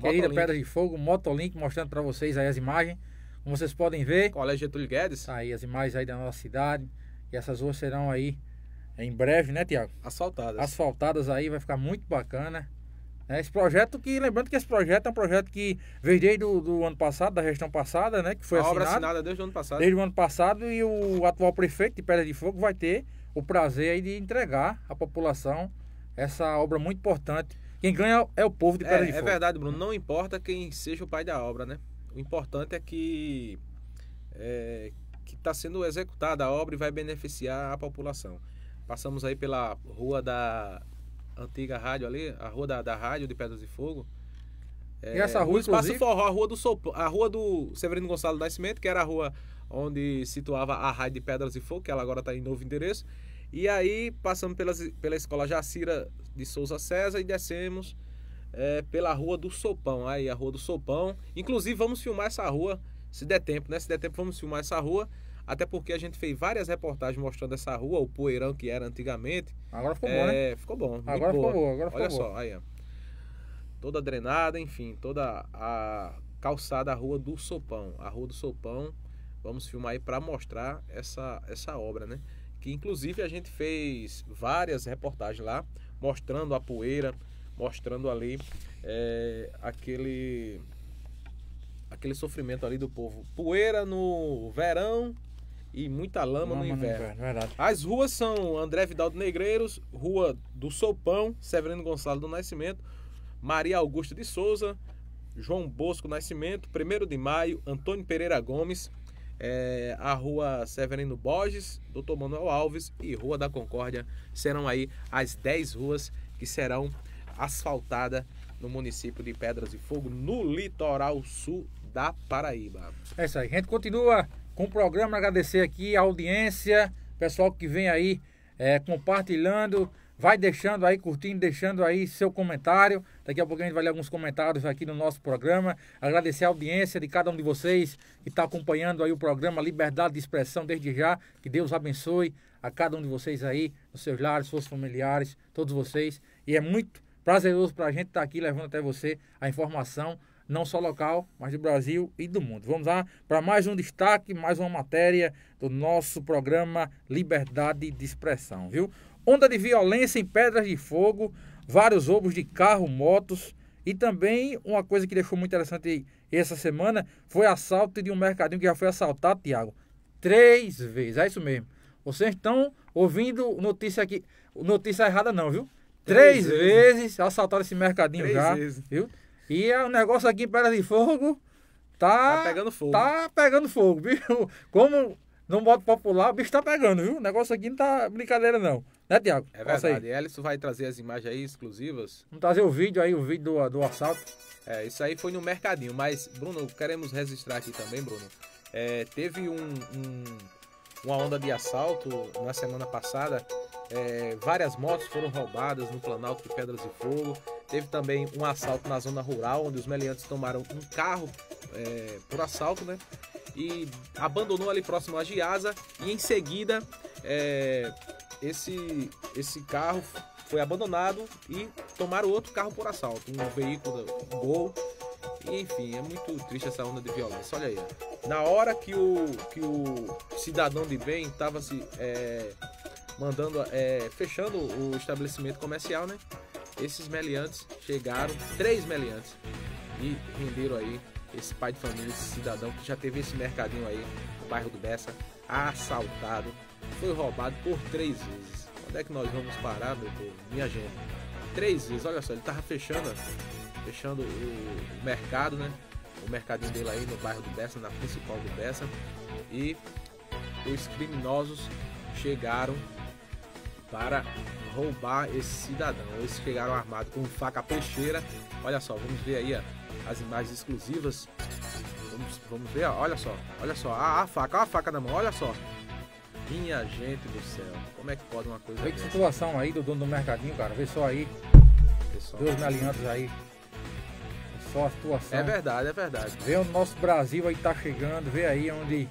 Querida Motolink. Pedra de Fogo, Motolink, mostrando para vocês aí as imagens. Como vocês podem ver. Colégio Getúlio Guedes. Tá aí as imagens aí da nossa cidade. E essas ruas serão aí em breve, né, Tiago? Asfaltadas. Asfaltadas aí, vai ficar muito bacana. É esse projeto que, lembrando que esse projeto é um projeto que veio desde o do ano passado, da gestão passada, né? Que foi A assinado, obra é assinada desde o ano passado. Desde o ano passado e o atual prefeito de Pedra de Fogo vai ter o prazer aí de entregar à população essa obra muito importante quem ganha é o povo de é, Pedra é, de Fogo. É verdade, Bruno. Não importa quem seja o pai da obra, né? O importante é que é, que está sendo executada a obra e vai beneficiar a população. Passamos aí pela rua da antiga rádio ali, a rua da, da rádio de Pedras de Fogo. É, e essa é, rua, inclusive... Forró, a rua do Sopro, a rua do Severino Gonçalo Nascimento, que era a rua onde situava a rádio de Pedras de Fogo, que ela agora está em novo endereço. E aí passamos pelas, pela escola Jacira de Souza César e descemos é, pela Rua do Sopão. Aí a Rua do Sopão. Inclusive vamos filmar essa rua, se der tempo, né? Se der tempo vamos filmar essa rua. Até porque a gente fez várias reportagens mostrando essa rua, o poeirão que era antigamente. Agora ficou é, bom, né? É, ficou bom. Agora ficou bom, agora ficou Olha só, aí Toda drenada, enfim, toda a calçada, a Rua do Sopão. A Rua do Sopão, vamos filmar aí para mostrar essa, essa obra, né? que inclusive a gente fez várias reportagens lá, mostrando a poeira, mostrando ali é, aquele aquele sofrimento ali do povo. Poeira no verão e muita lama, no inverno. No inverno As ruas são André Vidal de Negreiros, Rua do Sopão, Severino Gonçalves do Nascimento, Maria Augusta de Souza, João Bosco Nascimento, 1 de Maio, Antônio Pereira Gomes, é, a Rua Severino Borges, Dr. Manuel Alves e Rua da Concórdia serão aí as 10 ruas que serão asfaltadas no município de Pedras e Fogo, no litoral sul da Paraíba. É isso aí. A gente continua com o programa, agradecer aqui a audiência, pessoal que vem aí é, compartilhando Vai deixando aí, curtindo, deixando aí seu comentário. Daqui a pouco a gente vai ler alguns comentários aqui no nosso programa. Agradecer a audiência de cada um de vocês que está acompanhando aí o programa Liberdade de Expressão desde já. Que Deus abençoe a cada um de vocês aí, nos seus lares, seus familiares, todos vocês. E é muito prazeroso para a gente estar tá aqui levando até você a informação, não só local, mas do Brasil e do mundo. Vamos lá para mais um destaque, mais uma matéria do nosso programa Liberdade de Expressão, viu? Onda de violência em pedras de fogo, vários roubos de carro, motos. E também uma coisa que deixou muito interessante essa semana foi assalto de um mercadinho que já foi assaltado, Tiago. Três vezes, é isso mesmo. Vocês estão ouvindo notícia aqui, notícia errada não, viu? Três, Três vezes. vezes assaltaram esse mercadinho Três já, vezes. viu? E o é um negócio aqui em Pedra de Fogo tá, tá pegando fogo. Tá pegando fogo, viu? Como no modo popular, o bicho tá pegando, viu? O negócio aqui não tá brincadeira não. Né, Tiago? É Passa verdade. Aí. Ellison vai trazer as imagens aí exclusivas. Vamos trazer o vídeo aí, o vídeo do, do assalto. É, isso aí foi no mercadinho. Mas, Bruno, queremos registrar aqui também, Bruno. É, teve um, um, uma onda de assalto na semana passada. É, várias motos foram roubadas no Planalto de Pedras e Fogo. Teve também um assalto na zona rural, onde os meliantes tomaram um carro é, por assalto, né? E abandonou ali próximo à Giaza. E em seguida é, esse, esse carro foi abandonado e tomaram outro carro por assalto, um veículo, um Gol. Enfim, é muito triste essa onda de violência. Olha aí. Na hora que o, que o cidadão de bem estava se é, mandando, é, fechando o estabelecimento comercial, né? Esses meliantes chegaram, três meliantes, e renderam aí esse pai de família, esse cidadão que já teve esse mercadinho aí no bairro do Bessa, assaltado foi roubado por três vezes. Onde é que nós vamos parar, meu povo? Minha gente. Três vezes, olha só, ele tava fechando, fechando o mercado, né? O mercadinho dele aí no bairro do Bessa, na principal do Bessa. E os criminosos chegaram para roubar esse cidadão. Eles chegaram armados com faca peixeira. Olha só, vamos ver aí ó, as imagens exclusivas. Vamos, vamos ver, ó, olha só, olha só, a, a faca, a faca na mão, olha só. Minha gente do céu, como é que pode uma coisa Vê que situação aí do dono do mercadinho, cara. Vê só aí. Pessoal. me alinhando aí. É só a situação. É verdade, é verdade. Vê o nosso Brasil aí tá chegando. Vê aí onde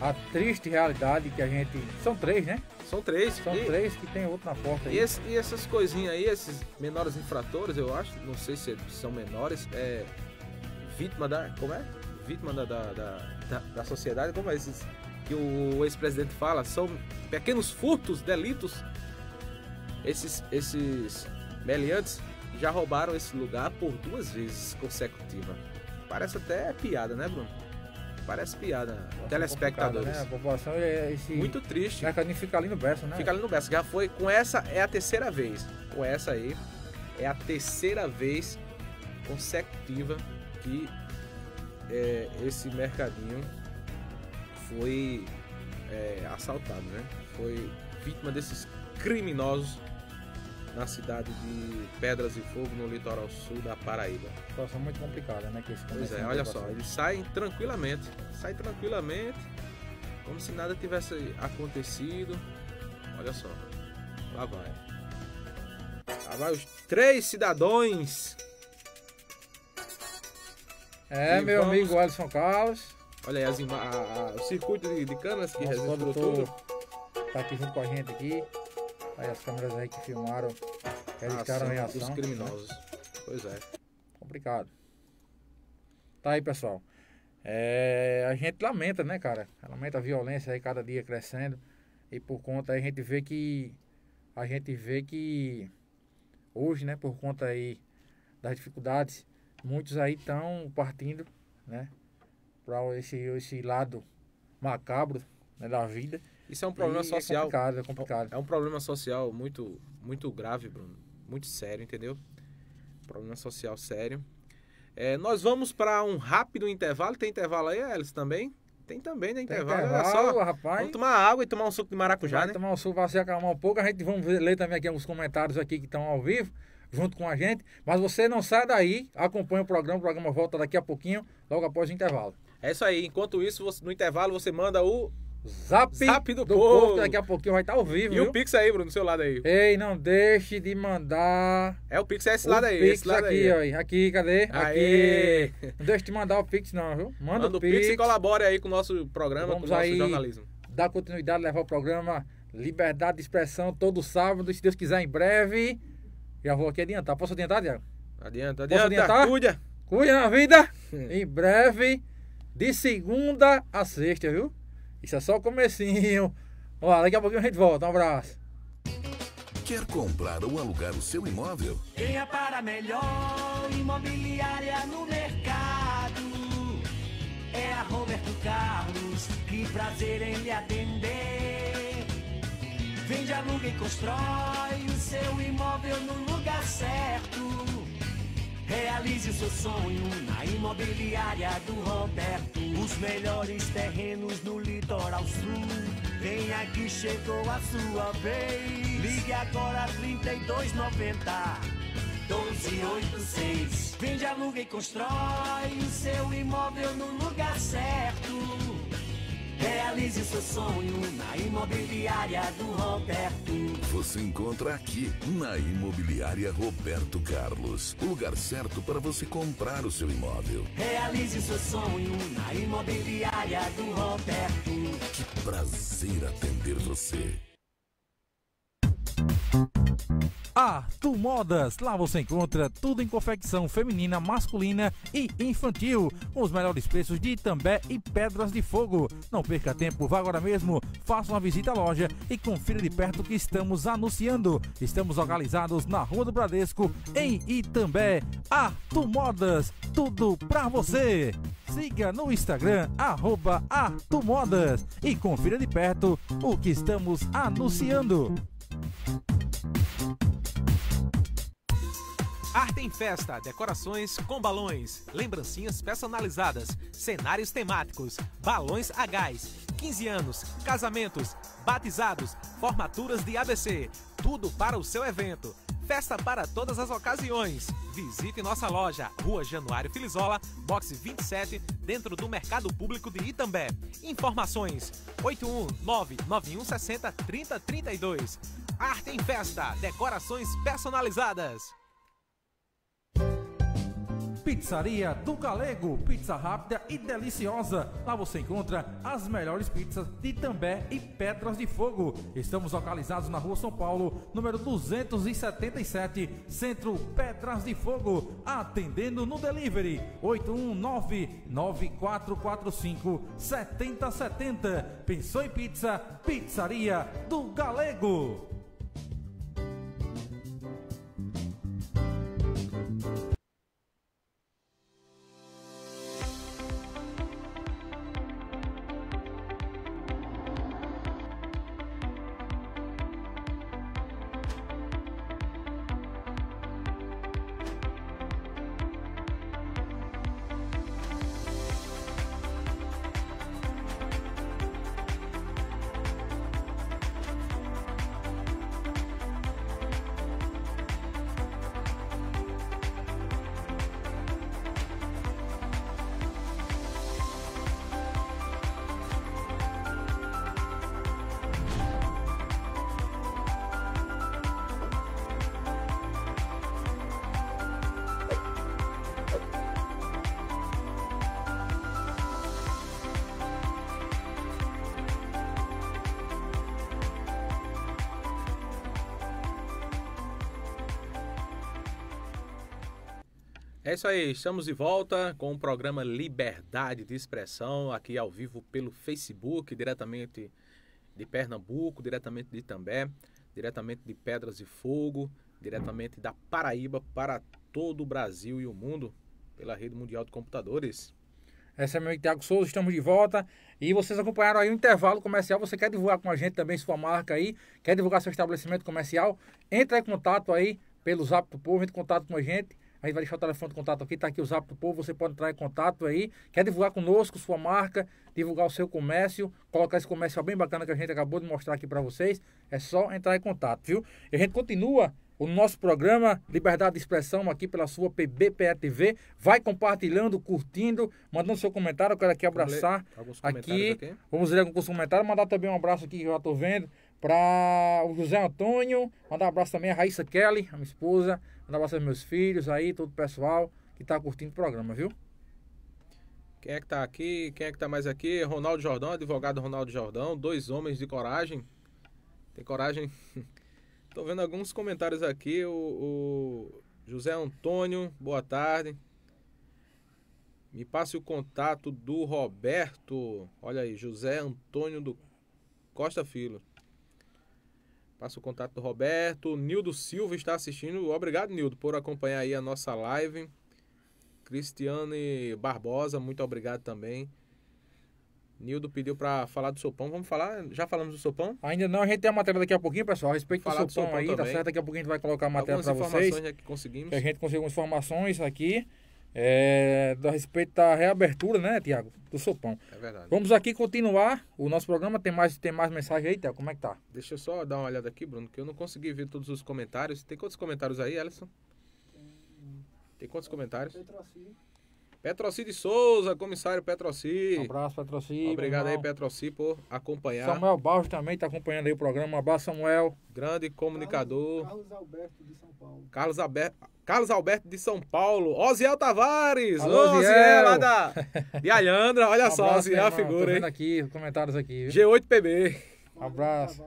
a triste realidade que a gente. São três, né? São três. São e... três que tem outro na porta aí. E, esse, e essas coisinhas aí, esses menores infratores, eu acho, não sei se são menores, é. Vítima da. Como é? Vítima da, da, da, da sociedade, como é esses que o ex-presidente fala, são pequenos furtos, delitos. Esses, esses meliantes já roubaram esse lugar por duas vezes consecutiva. Parece até piada, né, Bruno? Parece piada. Telespectadores. Né? A população é esse... Muito triste. É, fica ali no berço, né? Fica ali no berço. Já foi. Com essa é a terceira vez. Com essa aí é a terceira vez consecutiva que é, esse mercadinho foi é, assaltado, né? Foi vítima desses criminosos na cidade de Pedras e Fogo, no litoral sul da Paraíba. Situação muito complicada, né? Que pois é, olha só, eles saem tranquilamente, saem tranquilamente, como se nada tivesse acontecido. Olha só, lá vai. Lá vai os três cidadãos. É, meu vamos... amigo Alisson Carlos. Olha aí as a, a, o circuito de, de câmeras que Nosso registrou tudo. Tá aqui junto com a gente aqui. Aí as câmeras aí que filmaram, que ah, registraram a reação. Os né? criminosos. Né? Pois é. Complicado. Tá aí, pessoal. É, a gente lamenta, né, cara? Lamenta a violência aí cada dia crescendo. E por conta aí a gente vê que. A gente vê que hoje, né, por conta aí das dificuldades, muitos aí estão partindo, né? para esse, esse lado macabro né, da vida. Isso é um problema e é social. É complicado, é complicado. É um problema social muito, muito grave, Bruno. Muito sério, entendeu? Problema social sério. É, nós vamos para um rápido intervalo. Tem intervalo aí, Alice, também? Tem também, né? Intervalo, Tem intervalo, olha só. Rapaz. Vamos tomar água e tomar um suco de maracujá, Vai né? Tomar um suco para se acalmar um pouco. A gente vamos ler também aqui alguns comentários aqui que estão ao vivo, junto com a gente. Mas você não sai daí, acompanha o programa. O programa volta daqui a pouquinho, logo após o intervalo. É isso aí. Enquanto isso, você, no intervalo, você manda o Zap, Zap, do, do povo. povo. Daqui a pouquinho vai estar tá ao vivo. E viu? o Pix aí, Bruno, do seu lado aí. Ei, não deixe de mandar. É, o Pix é esse o lado aí. Pix esse lado aqui, aí. ó. Aqui, cadê? Aê. Aqui. Não deixe de mandar o Pix, não, viu? Manda, Manda o Pix. Pix e colabore aí com o nosso programa, Vamos com o nosso aí jornalismo. Dá continuidade, levar o programa Liberdade de Expressão todo sábado, se Deus quiser, em breve. Já vou aqui adiantar. Posso adiantar, Diego? Adianta, adianta. Posso adiantar? Cuida. Cuida na vida. em breve de segunda a sexta, viu? Isso é só o comecinho. Ó, daqui a pouquinho a gente volta. Um abraço. Quer comprar ou alugar o seu imóvel? Venha para a melhor imobiliária no mercado. É a Roberto Carlos, que prazer em lhe atender. Vende, aluga e constrói o seu imóvel no lugar certo. Realize seu sonho na imobiliária do Roberto. Os melhores terrenos no litoral sul. Vem aqui, chegou a sua vez. Ligue agora 3290. 1286. Vende, aluga e constrói o seu imóvel no lugar certo. Realize seu sonho na imobiliária do Roberto. Você encontra aqui na Imobiliária Roberto Carlos, o lugar certo para você comprar o seu imóvel. Realize seu sonho na imobiliária do Roberto. Que prazer atender você. Ah, Modas! Lá você encontra tudo em confecção feminina, masculina e infantil, com os melhores preços de Itambé e Pedras de Fogo. Não perca tempo, vá agora mesmo, faça uma visita à loja e confira de perto o que estamos anunciando. Estamos localizados na Rua do Bradesco, em Itambé. Ah, Modas! Tudo pra você! Siga no Instagram, arroba e confira de perto o que estamos anunciando. Arte em festa, decorações com balões, lembrancinhas personalizadas, cenários temáticos, balões a gás, 15 anos, casamentos, batizados, formaturas de ABC, tudo para o seu evento. Festa para todas as ocasiões. Visite nossa loja, Rua Januário Filizola, box 27, dentro do Mercado Público de Itambé. Informações: 819 9160 3032 Arte em Festa, decorações personalizadas. Pizzaria do Galego, pizza rápida e deliciosa. Lá você encontra as melhores pizzas de També e Pedras de Fogo. Estamos localizados na Rua São Paulo, número 277, Centro Pedras de Fogo, atendendo no delivery 819-9445-7070. Pensou em pizza? Pizzaria do Galego. É isso aí, estamos de volta com o programa Liberdade de Expressão, aqui ao vivo pelo Facebook, diretamente de Pernambuco, diretamente de Itambé, diretamente de Pedras de Fogo, diretamente da Paraíba para todo o Brasil e o mundo, pela Rede Mundial de Computadores. Essa é meu Tiago Souza, estamos de volta. E vocês acompanharam aí o intervalo comercial. Você quer divulgar com a gente também sua marca aí? Quer divulgar seu estabelecimento comercial? Entra em contato aí pelo Zap do Povo, entre em contato com a gente a gente vai deixar o telefone de contato aqui, tá aqui o zap do povo, você pode entrar em contato aí. Quer divulgar conosco sua marca, divulgar o seu comércio, colocar esse comércio bem bacana que a gente acabou de mostrar aqui para vocês, é só entrar em contato, viu? E a gente continua o nosso programa Liberdade de Expressão aqui pela sua PBPE TV. Vai compartilhando, curtindo, mandando seu comentário. Eu quero aqui abraçar aqui. aqui. Vamos ler alguns comentários. Mandar também um abraço aqui que eu já tô vendo para o José Antônio. Mandar um abraço também a Raíssa Kelly, a minha esposa. Mandar abraço aos meus filhos aí, todo o pessoal que tá curtindo o programa, viu? Quem é que tá aqui? Quem é que tá mais aqui? Ronaldo Jordão, advogado Ronaldo Jordão, dois homens de coragem. Tem coragem? Tô vendo alguns comentários aqui. O, o José Antônio, boa tarde. Me passe o contato do Roberto. Olha aí, José Antônio do Costa Filho. Passa o contato do Roberto. Nildo Silva está assistindo. Obrigado, Nildo, por acompanhar aí a nossa live. Cristiane Barbosa, muito obrigado também. Nildo pediu para falar do sopão. Vamos falar? Já falamos do sopão? Ainda não, a gente tem a matéria daqui a pouquinho, pessoal. A respeito falar do sopão, do sopão aí, tá também. tá certo? Daqui a pouquinho a gente vai colocar a matéria para vocês. Algumas informações é que conseguimos. a gente conseguiu algumas informações aqui. É, a respeito da reabertura, né, Tiago? Do Sopão. É verdade. Vamos aqui continuar o nosso programa. Tem mais, tem mais mensagem aí, Tiago? Como é que tá? Deixa eu só dar uma olhada aqui, Bruno, que eu não consegui ver todos os comentários. Tem quantos comentários aí, Alisson? Tem, quantos comentários? Tem tracinho. Petroci de Souza, comissário Petroci. Um abraço, Petroci. Obrigado aí, Petroci, por acompanhar. Samuel Barros também está acompanhando aí o programa. Um abraço, Samuel. Grande comunicador. Carlos, Carlos Alberto de São Paulo. Carlos, Aber... Carlos Alberto de São Paulo. Osiel Tavares. Alô, Osiel, lá da... de Alhandra. Olha um abraço, só, Osiel, a figura, aí. aqui, os comentários aqui. Viu? G8PB. Um abraço.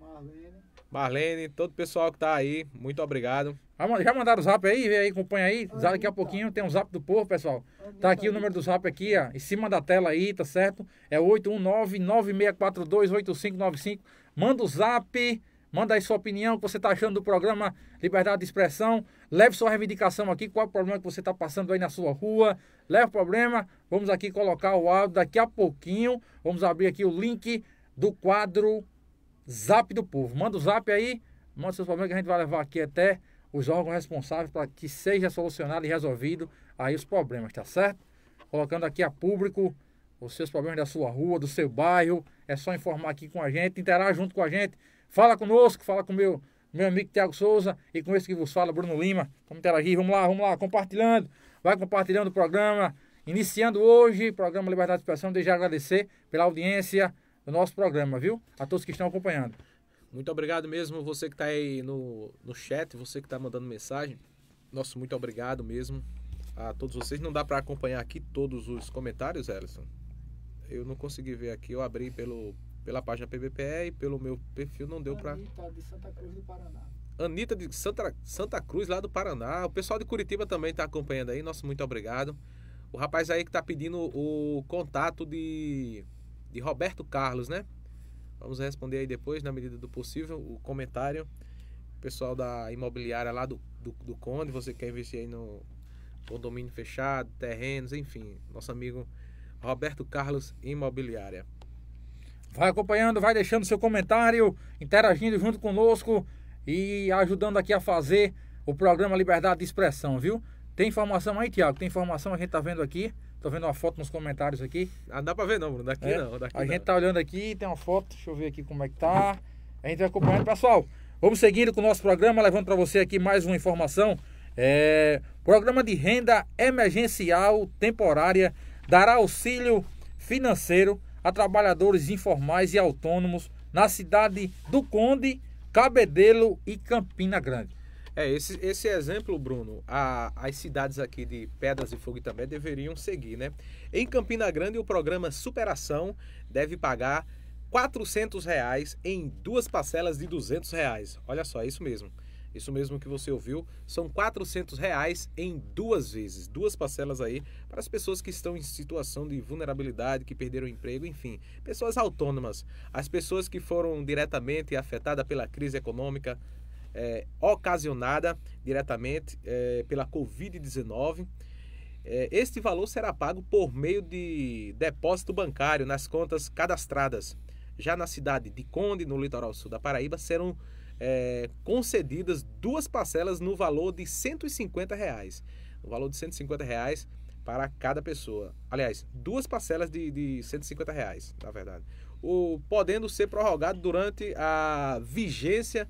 Marlene. Marlene, todo o pessoal que está aí, muito obrigado. Já mandaram o zap aí? Vê aí, acompanha aí. Daqui a então. pouquinho tem um zap do povo, pessoal. Tá aqui então. o número do zap aqui, ó, em cima da tela aí, tá certo? É 819-9642-8595. Manda o zap, manda aí sua opinião, o que você tá achando do programa Liberdade de Expressão. Leve sua reivindicação aqui, qual é o problema que você tá passando aí na sua rua. Leve o problema, vamos aqui colocar o áudio daqui a pouquinho. Vamos abrir aqui o link do quadro Zap do Povo. Manda o zap aí, manda seus problemas que a gente vai levar aqui até os órgãos responsáveis para que seja solucionado e resolvido aí os problemas, tá certo? Colocando aqui a público os seus problemas da sua rua, do seu bairro, é só informar aqui com a gente, interagir junto com a gente, fala conosco, fala com meu meu amigo Tiago Souza e com esse que vos fala, Bruno Lima. Vamos interagir, vamos lá, vamos lá, compartilhando, vai compartilhando o programa, iniciando hoje o programa Liberdade de Expressão, desde agradecer pela audiência do nosso programa, viu? A todos que estão acompanhando. Muito obrigado mesmo você que está aí no, no chat, você que está mandando mensagem. Nosso muito obrigado mesmo a todos vocês. Não dá para acompanhar aqui todos os comentários, Ellison. Eu não consegui ver aqui. Eu abri pelo, pela página PBPE e pelo meu perfil não deu para. Anitta de Santa Cruz do Paraná. Anitta de Santa, Santa Cruz, lá do Paraná. O pessoal de Curitiba também está acompanhando aí. Nosso muito obrigado. O rapaz aí que está pedindo o contato de, de Roberto Carlos, né? Vamos responder aí depois, na medida do possível, o comentário. pessoal da imobiliária lá do, do, do Conde, você quer investir aí no condomínio fechado, terrenos, enfim. Nosso amigo Roberto Carlos Imobiliária. Vai acompanhando, vai deixando seu comentário, interagindo junto conosco e ajudando aqui a fazer o programa Liberdade de Expressão, viu? Tem informação aí, Tiago? Tem informação, a gente tá vendo aqui. Tô vendo uma foto nos comentários aqui. Ah, não dá pra ver não, Bruno. Daqui é? não. Daqui a não. gente tá olhando aqui, tem uma foto. Deixa eu ver aqui como é que tá. A gente vai acompanhando, pessoal. Vamos seguindo com o nosso programa, levando para você aqui mais uma informação. É... programa de renda emergencial temporária dará auxílio financeiro a trabalhadores informais e autônomos na cidade do Conde, Cabedelo e Campina Grande. É, esse, esse exemplo, Bruno, a, as cidades aqui de Pedras e Fogo também deveriam seguir, né? Em Campina Grande, o programa Superação deve pagar R$ reais em duas parcelas de R$ reais. Olha só, é isso mesmo. Isso mesmo que você ouviu, são R$ reais em duas vezes, duas parcelas aí para as pessoas que estão em situação de vulnerabilidade, que perderam emprego, enfim, pessoas autônomas, as pessoas que foram diretamente afetadas pela crise econômica, é, ocasionada diretamente é, pela Covid-19. É, este valor será pago por meio de depósito bancário nas contas cadastradas. Já na cidade de Conde, no litoral sul da Paraíba, serão é, concedidas duas parcelas no valor de 150 reais. O valor de 150 reais para cada pessoa. Aliás, duas parcelas de, de 150 reais, na verdade. O, podendo ser prorrogado durante a vigência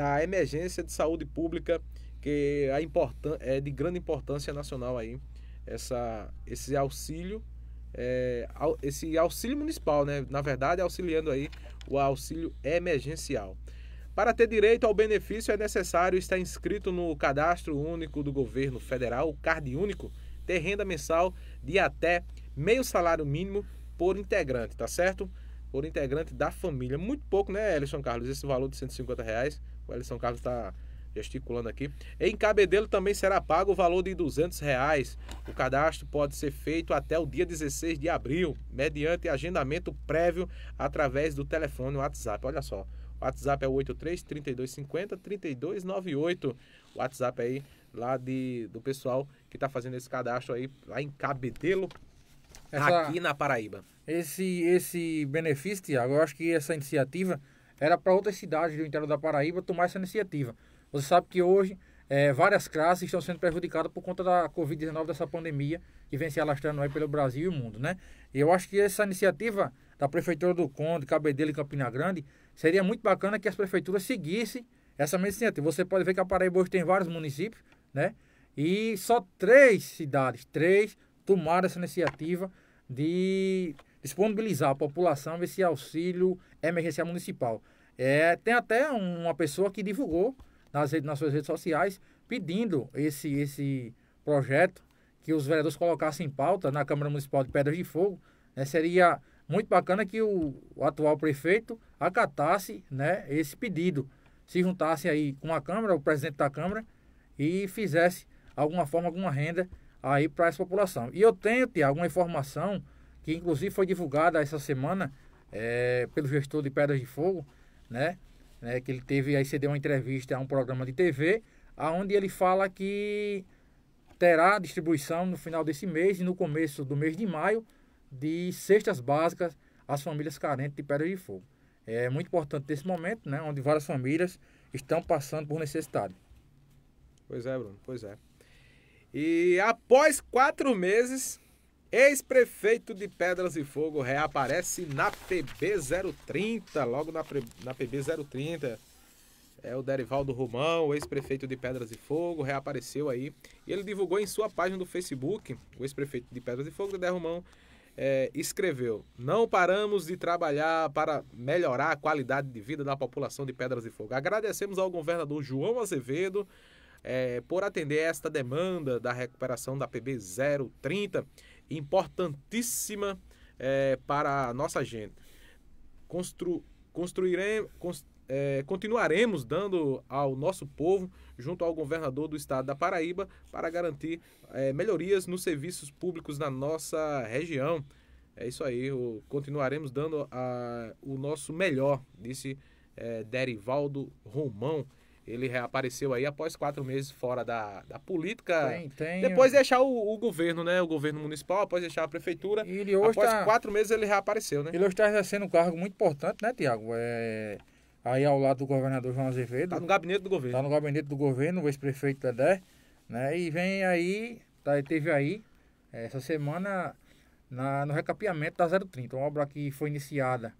da emergência de saúde pública, que é, importan é de grande importância nacional aí, essa, esse auxílio, é, au esse auxílio municipal, né? na verdade auxiliando aí o auxílio emergencial. Para ter direito ao benefício é necessário estar inscrito no Cadastro Único do Governo Federal, o CARD Único, ter renda mensal de até meio salário mínimo por integrante, tá certo? Por integrante da família. Muito pouco, né, Elison Carlos, esse valor de 150 reais. O Ellison Carlos está gesticulando aqui. Em Cabedelo também será pago o valor de R$ 200. Reais. O cadastro pode ser feito até o dia 16 de abril, mediante agendamento prévio através do telefone WhatsApp. Olha só, o WhatsApp é 83 3250 3298. O WhatsApp aí lá de, do pessoal que está fazendo esse cadastro aí lá em Cabedelo, essa, aqui na Paraíba. Esse, esse benefício, Tiago, eu acho que essa iniciativa era para outras cidades do interior da Paraíba tomar essa iniciativa. Você sabe que hoje é, várias classes estão sendo prejudicadas por conta da Covid-19, dessa pandemia que vem se alastrando aí pelo Brasil e o mundo, né? E eu acho que essa iniciativa da Prefeitura do Conde, Cabedelo e Campina Grande, seria muito bacana que as prefeituras seguissem essa mesma iniciativa. Você pode ver que a Paraíba hoje tem vários municípios, né? E só três cidades, três, tomaram essa iniciativa de disponibilizar à população esse auxílio emergencial municipal. É, tem até uma pessoa que divulgou nas, redes, nas suas redes sociais pedindo esse, esse projeto que os vereadores colocassem em pauta na Câmara Municipal de Pedras de Fogo. Né? Seria muito bacana que o, o atual prefeito acatasse né, esse pedido, se juntasse aí com a Câmara, o presidente da Câmara, e fizesse alguma forma, alguma renda aí para essa população. E eu tenho, Tiago, uma informação que inclusive foi divulgada essa semana é, pelo gestor de Pedras de Fogo, né? né? Que ele teve, aí cedeu uma entrevista a um programa de TV, aonde ele fala que terá distribuição no final desse mês e no começo do mês de maio de cestas básicas às famílias carentes de Pedras de Fogo. É muito importante nesse momento, né? Onde várias famílias estão passando por necessidade. Pois é, Bruno, pois é. E após quatro meses Ex-prefeito de Pedras e Fogo reaparece na PB030, logo na, na PB030. É o Derivaldo Romão, ex-prefeito de Pedras e Fogo, reapareceu aí. E ele divulgou em sua página do Facebook, o ex-prefeito de Pedras e Fogo, Dedé Romão, é, escreveu: Não paramos de trabalhar para melhorar a qualidade de vida da população de Pedras e Fogo. Agradecemos ao governador João Azevedo é, por atender esta demanda da recuperação da PB 030 importantíssima é, para a nossa gente. Constru, é, continuaremos dando ao nosso povo, junto ao governador do estado da Paraíba, para garantir é, melhorias nos serviços públicos na nossa região. É isso aí, o, continuaremos dando a, o nosso melhor, disse Derivaldo Romão. Ele reapareceu aí após quatro meses fora da, da política. Tem, tem. Depois deixar o, o, governo, né? O governo municipal, após deixar a prefeitura. E ele hoje após tá... quatro meses ele reapareceu, né? Ele hoje está exercendo um cargo muito importante, né, Tiago? É... Aí ao lado do governador João Azevedo. Está no gabinete do governo. Está no gabinete do governo, o ex-prefeito Dedé. Né? E vem aí, tá, teve aí, eh, essa semana, na, no recapeamento da 030. Uma obra que foi iniciada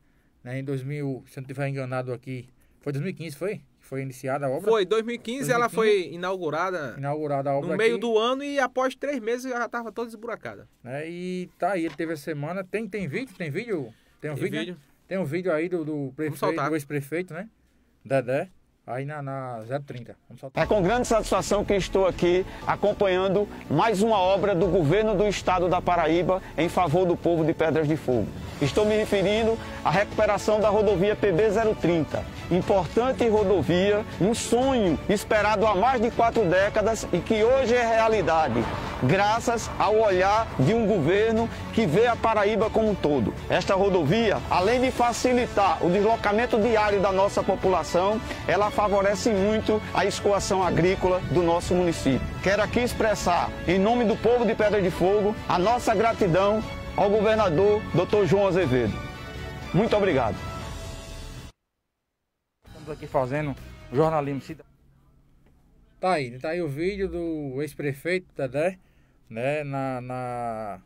né, em 2000, se não estiver enganado aqui, foi 2015, foi? foi iniciada a obra? Foi, 2015, 2015 ela foi inaugurada, inaugurada a obra no meio aqui. do ano e após três meses já estava toda esburacada. É, e tá aí, teve a semana. Tem, tem vídeo? Tem vídeo? Tem um tem vídeo? Né? vídeo. Né? Tem um vídeo aí do, do prefeito, do ex-prefeito, né? Dedé aí na, na 030. É com grande satisfação que estou aqui acompanhando mais uma obra do governo do estado da Paraíba em favor do povo de Pedras de Fogo. Estou me referindo à recuperação da rodovia PB 030 importante rodovia, um sonho esperado há mais de quatro décadas e que hoje é realidade, graças ao olhar de um governo que vê a Paraíba como um todo. Esta rodovia, além de facilitar o deslocamento diário da nossa população, ela favorece muito a escoação agrícola do nosso município. Quero aqui expressar, em nome do povo de Pedra de Fogo, a nossa gratidão ao governador Dr. João Azevedo. Muito obrigado aqui fazendo jornalismo Tá aí, tá aí o vídeo do ex-prefeito Tedé, né, na, na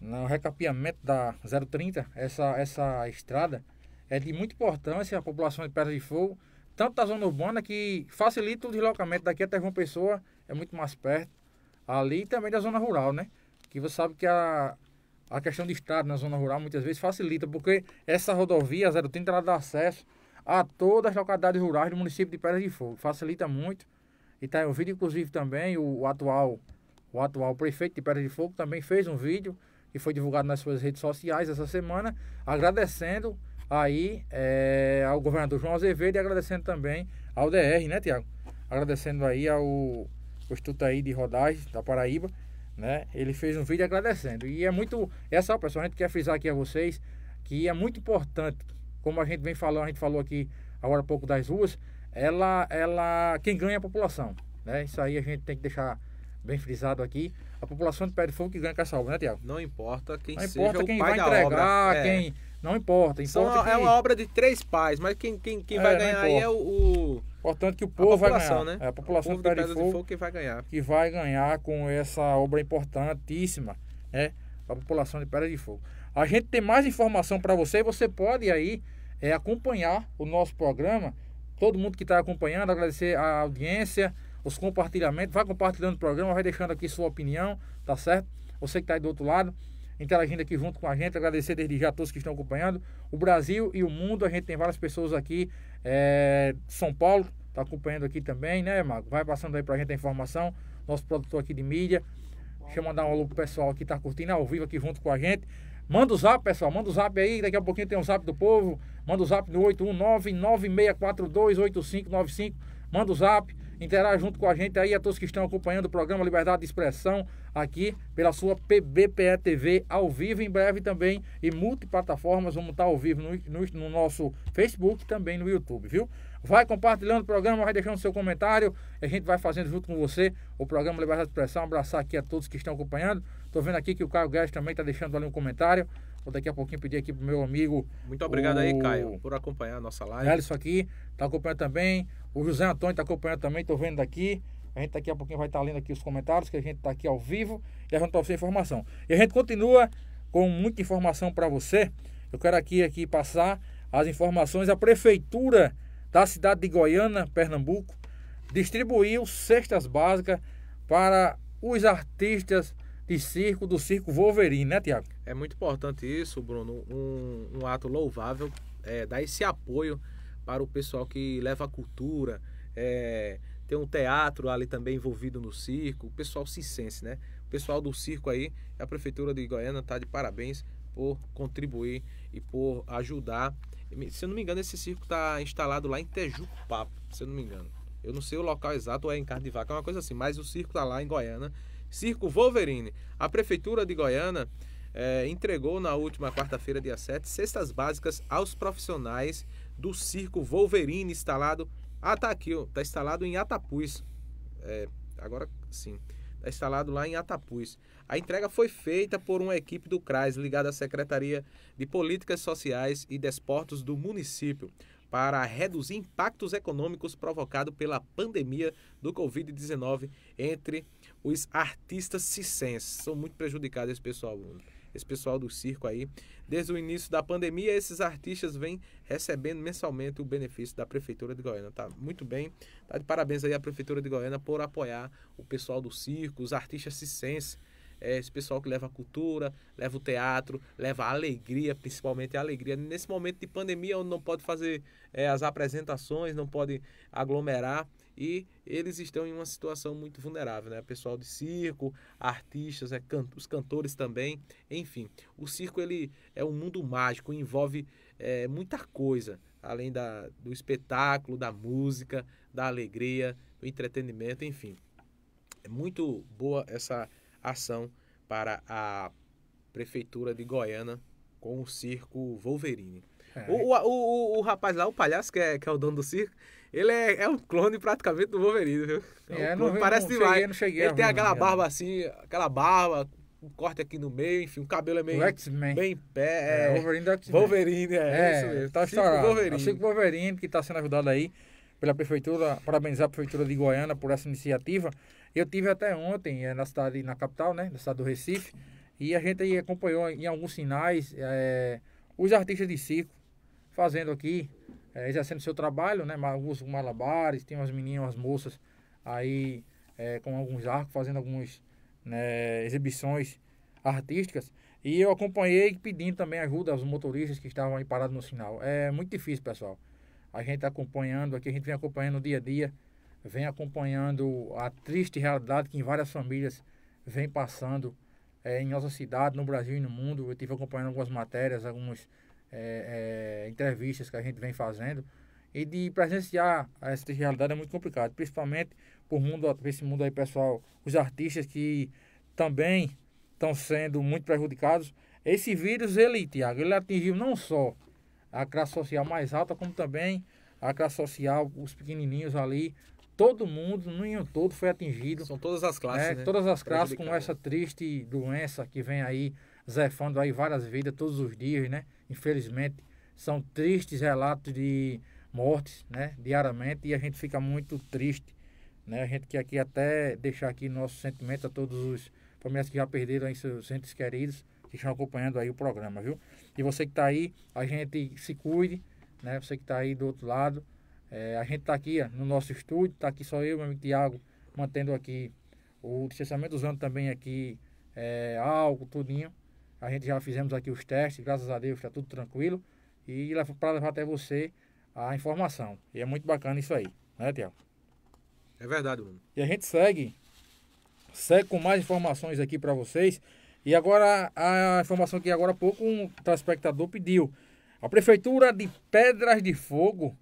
no recapeamento da 030, essa, essa estrada é de muita importância a população de Pedra de Fogo, tanto da zona urbana que facilita o deslocamento daqui até uma Pessoa, é muito mais perto, ali também da zona rural, né? Que você sabe que a, a questão de estrada na zona rural muitas vezes facilita, porque essa rodovia 030 ela dá acesso a todas as localidades rurais do município de Pedras de Fogo. Facilita muito. E está o um vídeo, inclusive, também, o, o, atual, o atual prefeito de Pedras de Fogo também fez um vídeo que foi divulgado nas suas redes sociais essa semana, agradecendo aí é, ao governador João Azevedo e agradecendo também ao DR, né, Tiago? Agradecendo aí ao, ao Instituto aí de Rodagem da Paraíba, né? Ele fez um vídeo agradecendo. E é muito. É só, pessoal, a gente quer frisar aqui a vocês que é muito importante como a gente vem falando, a gente falou aqui agora há pouco das ruas, ela, ela, quem ganha é a população, né? Isso aí a gente tem que deixar bem frisado aqui. A população de Pé de Fogo que ganha com essa obra, né, Tiago? Não importa quem não seja importa quem vai entregar, é. quem... Não importa. importa São, É uma obra de três pais, mas quem, quem, quem é, vai ganhar aí é o, o... Importante que o povo vai ganhar. Né? É a população de Pé de, de Fogo, Fogo que vai ganhar. Que vai ganhar com essa obra importantíssima, né? A população de Pedra de Fogo. A gente tem mais informação para você e você pode aí é, acompanhar o nosso programa. Todo mundo que está acompanhando, agradecer a audiência, os compartilhamentos. Vai compartilhando o programa, vai deixando aqui sua opinião, tá certo? Você que está aí do outro lado, interagindo aqui junto com a gente. Agradecer desde já a todos que estão acompanhando. O Brasil e o mundo, a gente tem várias pessoas aqui. É, São Paulo está acompanhando aqui também, né, Marco? Vai passando aí para a gente a informação. Nosso produtor aqui de mídia. Deixa eu mandar um alô pro pessoal que está curtindo ao vivo aqui junto com a gente. Manda o zap, pessoal. Manda o zap aí. Daqui a pouquinho tem um zap do povo. Manda o zap no 819-9642-8595. Manda o zap. Interaja junto com a gente aí, a todos que estão acompanhando o programa Liberdade de Expressão aqui pela sua PBPE TV ao vivo em breve também e multiplataformas. Vamos estar ao vivo no, no, no nosso Facebook e também no YouTube, viu? Vai compartilhando o programa, vai deixando seu comentário. A gente vai fazendo junto com você o programa Liberdade de Expressão. Abraçar aqui a todos que estão acompanhando. Estou vendo aqui que o Caio Guedes também está deixando ali um comentário. Vou daqui a pouquinho pedir aqui pro meu amigo. Muito obrigado o... aí, Caio, por acompanhar a nossa live. Alisson aqui, está acompanhando também. O José Antônio está acompanhando também, estou vendo daqui. A gente daqui a pouquinho vai estar tá lendo aqui os comentários, que a gente está aqui ao vivo e a gente trouxe informação. E a gente continua com muita informação para você. Eu quero aqui, aqui passar as informações. A prefeitura da cidade de Goiânia, Pernambuco, distribuiu cestas básicas para os artistas de circo, do circo Wolverine, né, Tiago? É muito importante isso, Bruno. Um, um ato louvável, é, dar esse apoio para o pessoal que leva a cultura. É, tem um teatro ali também envolvido no circo, o pessoal cicense, né? O pessoal do circo aí, a Prefeitura de Goiânia está de parabéns por contribuir e por ajudar. Se eu não me engano, esse circo está instalado lá em Tejupapo, se eu não me engano. Eu não sei o local exato, ou é em Carne de Vaca, é uma coisa assim, mas o circo está lá em Goiânia Circo Wolverine. A Prefeitura de Goiânia é, entregou na última quarta-feira, dia 7, cestas básicas aos profissionais do Circo Wolverine instalado. Ah, tá aqui, ó, tá instalado em Atapuz. É, agora sim, tá instalado lá em Atapuz. A entrega foi feita por uma equipe do CRAS ligada à Secretaria de Políticas Sociais e Desportos do município para reduzir impactos econômicos provocados pela pandemia do Covid-19 entre os artistas circenses. São muito prejudicados esse pessoal, Bruno. Esse pessoal do circo aí. Desde o início da pandemia, esses artistas vêm recebendo mensalmente o benefício da Prefeitura de Goiânia. Tá muito bem. Tá de parabéns aí à Prefeitura de Goiânia por apoiar o pessoal do circo, os artistas circenses. É esse pessoal que leva a cultura, leva o teatro, leva a alegria, principalmente a alegria. Nesse momento de pandemia, onde não pode fazer é, as apresentações, não pode aglomerar, e eles estão em uma situação muito vulnerável, né? Pessoal de circo, artistas, é, can os cantores também, enfim. O circo ele é um mundo mágico, envolve é, muita coisa, além da, do espetáculo, da música, da alegria, do entretenimento, enfim. É muito boa essa ação para a prefeitura de Goiânia com o circo Wolverine. É. O, o, o, o, rapaz lá, o palhaço que é, que é o dono do circo, ele é, é um clone praticamente do Wolverine, viu? É, é um clone, não, parece não, demais. Cheguei, não cheguei ele tem aquela barba assim, aquela barba, um corte aqui no meio, enfim, o cabelo é meio bem pé. É, é, Wolverine do X-Men. Wolverine, é, é, Tá Chico tipo estourado. Wolverine. Chico Wolverine, que está sendo ajudado aí pela prefeitura, parabenizar a prefeitura de Goiânia por essa iniciativa. Eu tive até ontem eh, na cidade, na capital, né, na cidade do Recife, e a gente aí acompanhou em alguns sinais é, os artistas de circo fazendo aqui é, exercendo seu trabalho, né? Alguns malabares, tem umas meninas, umas moças aí é, com alguns arcos, fazendo algumas né, exibições artísticas. E eu acompanhei pedindo também ajuda aos motoristas que estavam aí parados no sinal. É muito difícil, pessoal. A gente está acompanhando aqui, a gente vem acompanhando o dia a dia, vem acompanhando a triste realidade que em várias famílias vem passando é, em nossa cidade, no Brasil e no mundo. Eu tive acompanhando algumas matérias, alguns é, é, entrevistas que a gente vem fazendo. E de presenciar essa realidade é muito complicado, principalmente por mundo, esse mundo aí, pessoal, os artistas que também estão sendo muito prejudicados. Esse vírus, ele, Tiago, ele atingiu não só a classe social mais alta, como também a classe social, os pequenininhos ali. Todo mundo, no em todo, foi atingido. São todas as classes, é, né? Todas as classes com essa triste doença que vem aí zefando aí várias vidas todos os dias, né? Infelizmente, são tristes relatos de mortes, né? Diariamente, e a gente fica muito triste, né? A gente quer aqui até deixar aqui nossos sentimentos a todos os famílias que já perderam aí seus entes queridos, que estão acompanhando aí o programa, viu? E você que está aí, a gente se cuide, né? Você que está aí do outro lado, é, a gente está aqui ó, no nosso estúdio, está aqui só eu, meu amigo Tiago, mantendo aqui o distanciamento, usando também aqui é, álcool, tudinho. A gente já fizemos aqui os testes, graças a Deus está tudo tranquilo. E para levar até você a informação. E é muito bacana isso aí, né, Tiago? É verdade, Bruno. E a gente segue, segue com mais informações aqui para vocês. E agora a informação que agora há pouco um telespectador pediu. A Prefeitura de Pedras de Fogo,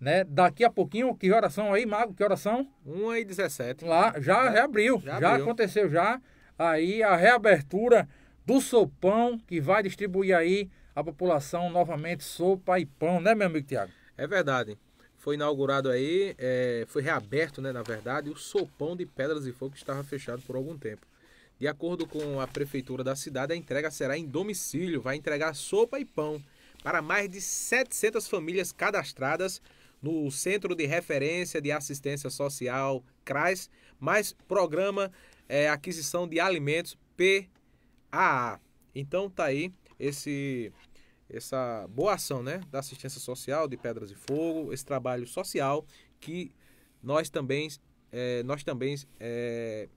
né? Daqui a pouquinho, que horas são aí, Mago? Que horas são? 1h17. Lá, já reabriu. Já, já aconteceu já. Aí a reabertura do Sopão, que vai distribuir aí a população novamente sopa e pão, né, meu amigo Tiago? É verdade. Foi inaugurado aí, é, foi reaberto, né, na verdade, o Sopão de Pedras e Fogo que estava fechado por algum tempo. De acordo com a prefeitura da cidade, a entrega será em domicílio, vai entregar sopa e pão para mais de 700 famílias cadastradas no Centro de Referência de Assistência Social, CRAS, mais programa é, Aquisição de Alimentos, P AA. Então tá aí esse essa boa ação, né, da assistência social de Pedras e Fogo, esse trabalho social que nós também é, nós também é,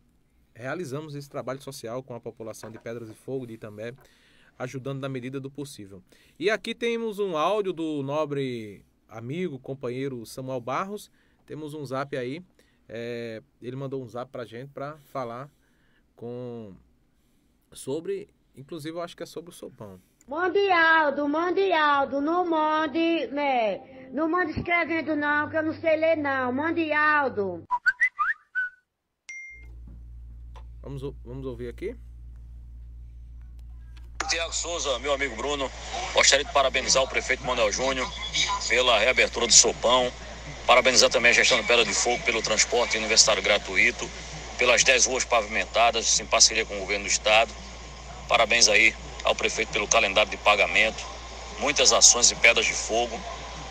realizamos esse trabalho social com a população de Pedras e Fogo de Itambé, ajudando na medida do possível. E aqui temos um áudio do nobre amigo, companheiro Samuel Barros. Temos um zap aí. É, ele mandou um zap para gente para falar com sobre, inclusive eu acho que é sobre o sopão. Mande Aldo, mande Aldo, não mande, né? Não mande escrevendo não, que eu não sei ler não. Mande Aldo. Vamos, vamos ouvir aqui? Tiago Souza, meu amigo Bruno, gostaria de parabenizar o prefeito Manuel Júnior pela reabertura do Sopão, parabenizar também a gestão do Pedra de Fogo pelo transporte universitário gratuito, pelas 10 ruas pavimentadas, em parceria com o governo do estado. Parabéns aí ao prefeito pelo calendário de pagamento, muitas ações e pedras de fogo.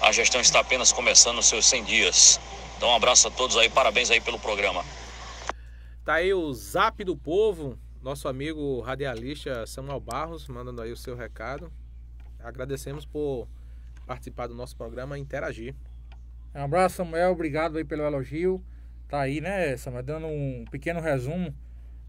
A gestão está apenas começando os seus 100 dias. Então, um abraço a todos aí, parabéns aí pelo programa. Tá aí o Zap do Povo, nosso amigo radialista Samuel Barros, mandando aí o seu recado. Agradecemos por participar do nosso programa e interagir. Um abraço, Samuel, obrigado aí pelo elogio. Tá aí, né, Samuel? Dando um pequeno resumo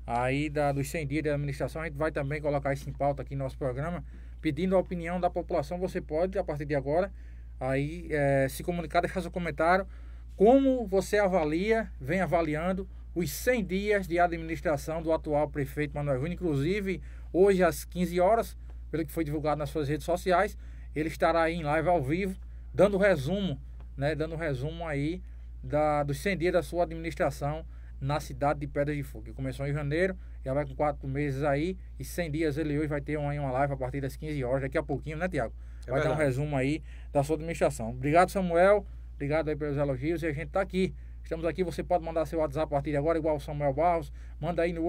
aí da, dos 100 dias de administração. A gente vai também colocar isso em pauta aqui no nosso programa, pedindo a opinião da população. Você pode, a partir de agora, aí é, se comunicar, deixar seu comentário. Como você avalia, vem avaliando os 100 dias de administração do atual prefeito Manuel Júnior. Inclusive, hoje às 15 horas, pelo que foi divulgado nas suas redes sociais, ele estará aí em live ao vivo, dando resumo, né? Dando resumo aí da, dos 100 dias da sua administração na cidade de Pedra de Fogo. Que começou em janeiro, já vai com 4 meses aí e 100 dias ele hoje vai ter uma, uma live a partir das 15 horas, daqui a pouquinho, né, Tiago? É vai ter dar um resumo aí da sua administração. Obrigado, Samuel. Obrigado aí pelos elogios e a gente está aqui. Estamos aqui, você pode mandar seu WhatsApp a partir de agora, igual o Samuel Barros. Manda aí no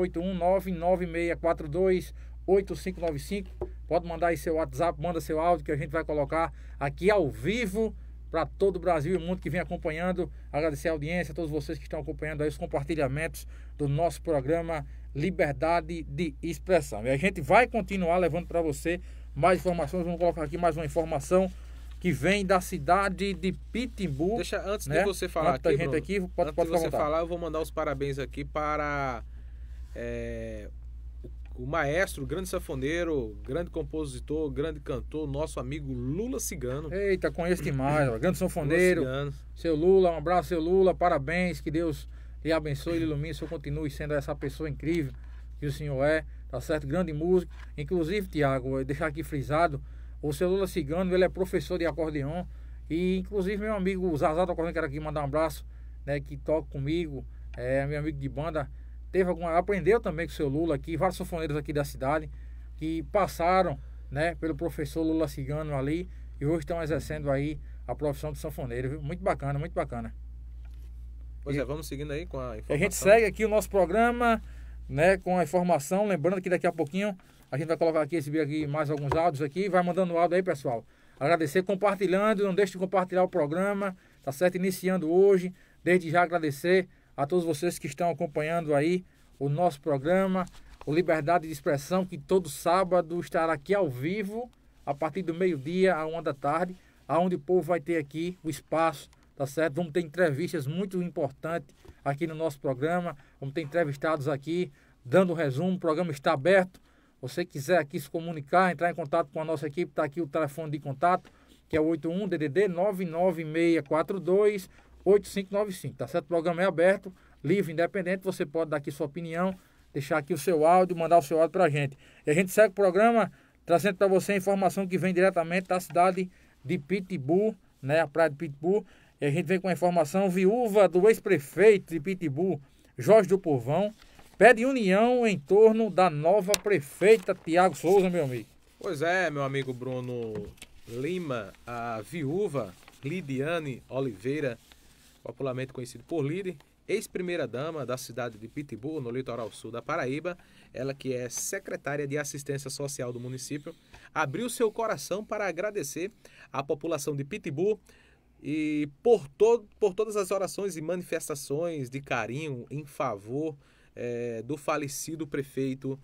81996428595. Pode mandar aí seu WhatsApp, manda seu áudio que a gente vai colocar aqui ao vivo para todo o Brasil e o mundo que vem acompanhando. Agradecer a audiência, a todos vocês que estão acompanhando aí os compartilhamentos do nosso programa Liberdade de Expressão. E a gente vai continuar levando para você mais informações. Vamos colocar aqui mais uma informação que vem da cidade de Pitimbu. Deixa antes né? de você falar aqui, gente Bruno, aqui pode, antes pode de você falar, eu vou mandar os parabéns aqui para é, o maestro, o grande sanfoneiro, grande compositor, grande cantor, nosso amigo Lula Cigano. Eita, conheço demais, ó. grande sanfoneiro. Lula seu Lula, um abraço, seu Lula, parabéns, que Deus lhe abençoe, lhe ilumine, o senhor continue sendo essa pessoa incrível que o senhor é, tá certo? Grande músico. Inclusive, Tiago, deixar aqui frisado, o seu Lula Cigano, ele é professor de acordeon e, inclusive, meu amigo Zazá do Acordeon, quero aqui mandar um abraço, né, que toca comigo, é meu amigo de banda, teve alguma. aprendeu também com o seu Lula aqui, vários sofoneiros aqui da cidade que passaram né, pelo professor Lula Cigano ali e hoje estão exercendo aí a profissão de sanfoneiro. Viu? Muito bacana, muito bacana. Pois é, e, é, vamos seguindo aí com a informação. A gente segue aqui o nosso programa né, com a informação. Lembrando que daqui a pouquinho a gente vai colocar aqui, exibir aqui mais alguns áudios aqui. Vai mandando áudio aí, pessoal. Agradecer, compartilhando. Não deixe de compartilhar o programa. Tá certo? Iniciando hoje. Desde já agradecer a todos vocês que estão acompanhando aí o nosso programa, o Liberdade de Expressão, que todo sábado estará aqui ao vivo, a partir do meio-dia à uma da tarde, aonde o povo vai ter aqui o espaço, tá certo? Vamos ter entrevistas muito importantes aqui no nosso programa, vamos ter entrevistados aqui, dando um resumo, o programa está aberto. Você quiser aqui se comunicar, entrar em contato com a nossa equipe, está aqui o telefone de contato, que é o 81 DDD 99642 8595, tá certo? O programa é aberto, livre, independente, você pode dar aqui sua opinião, deixar aqui o seu áudio, mandar o seu áudio para a gente. E a gente segue o programa trazendo para você a informação que vem diretamente da cidade de Pitbull, né, a praia de Pitbull. E a gente vem com a informação viúva do ex-prefeito de Pitbull, Jorge do Povão, pede união em torno da nova prefeita Tiago Souza, meu amigo. Pois é, meu amigo Bruno Lima, a viúva Lidiane Oliveira popularmente conhecido por Lide, ex-primeira-dama da cidade de Pitbull, no litoral sul da Paraíba, ela que é secretária de assistência social do município, abriu seu coração para agradecer à população de Pitbull e por, todo, por todas as orações e manifestações de carinho em favor é, do falecido prefeito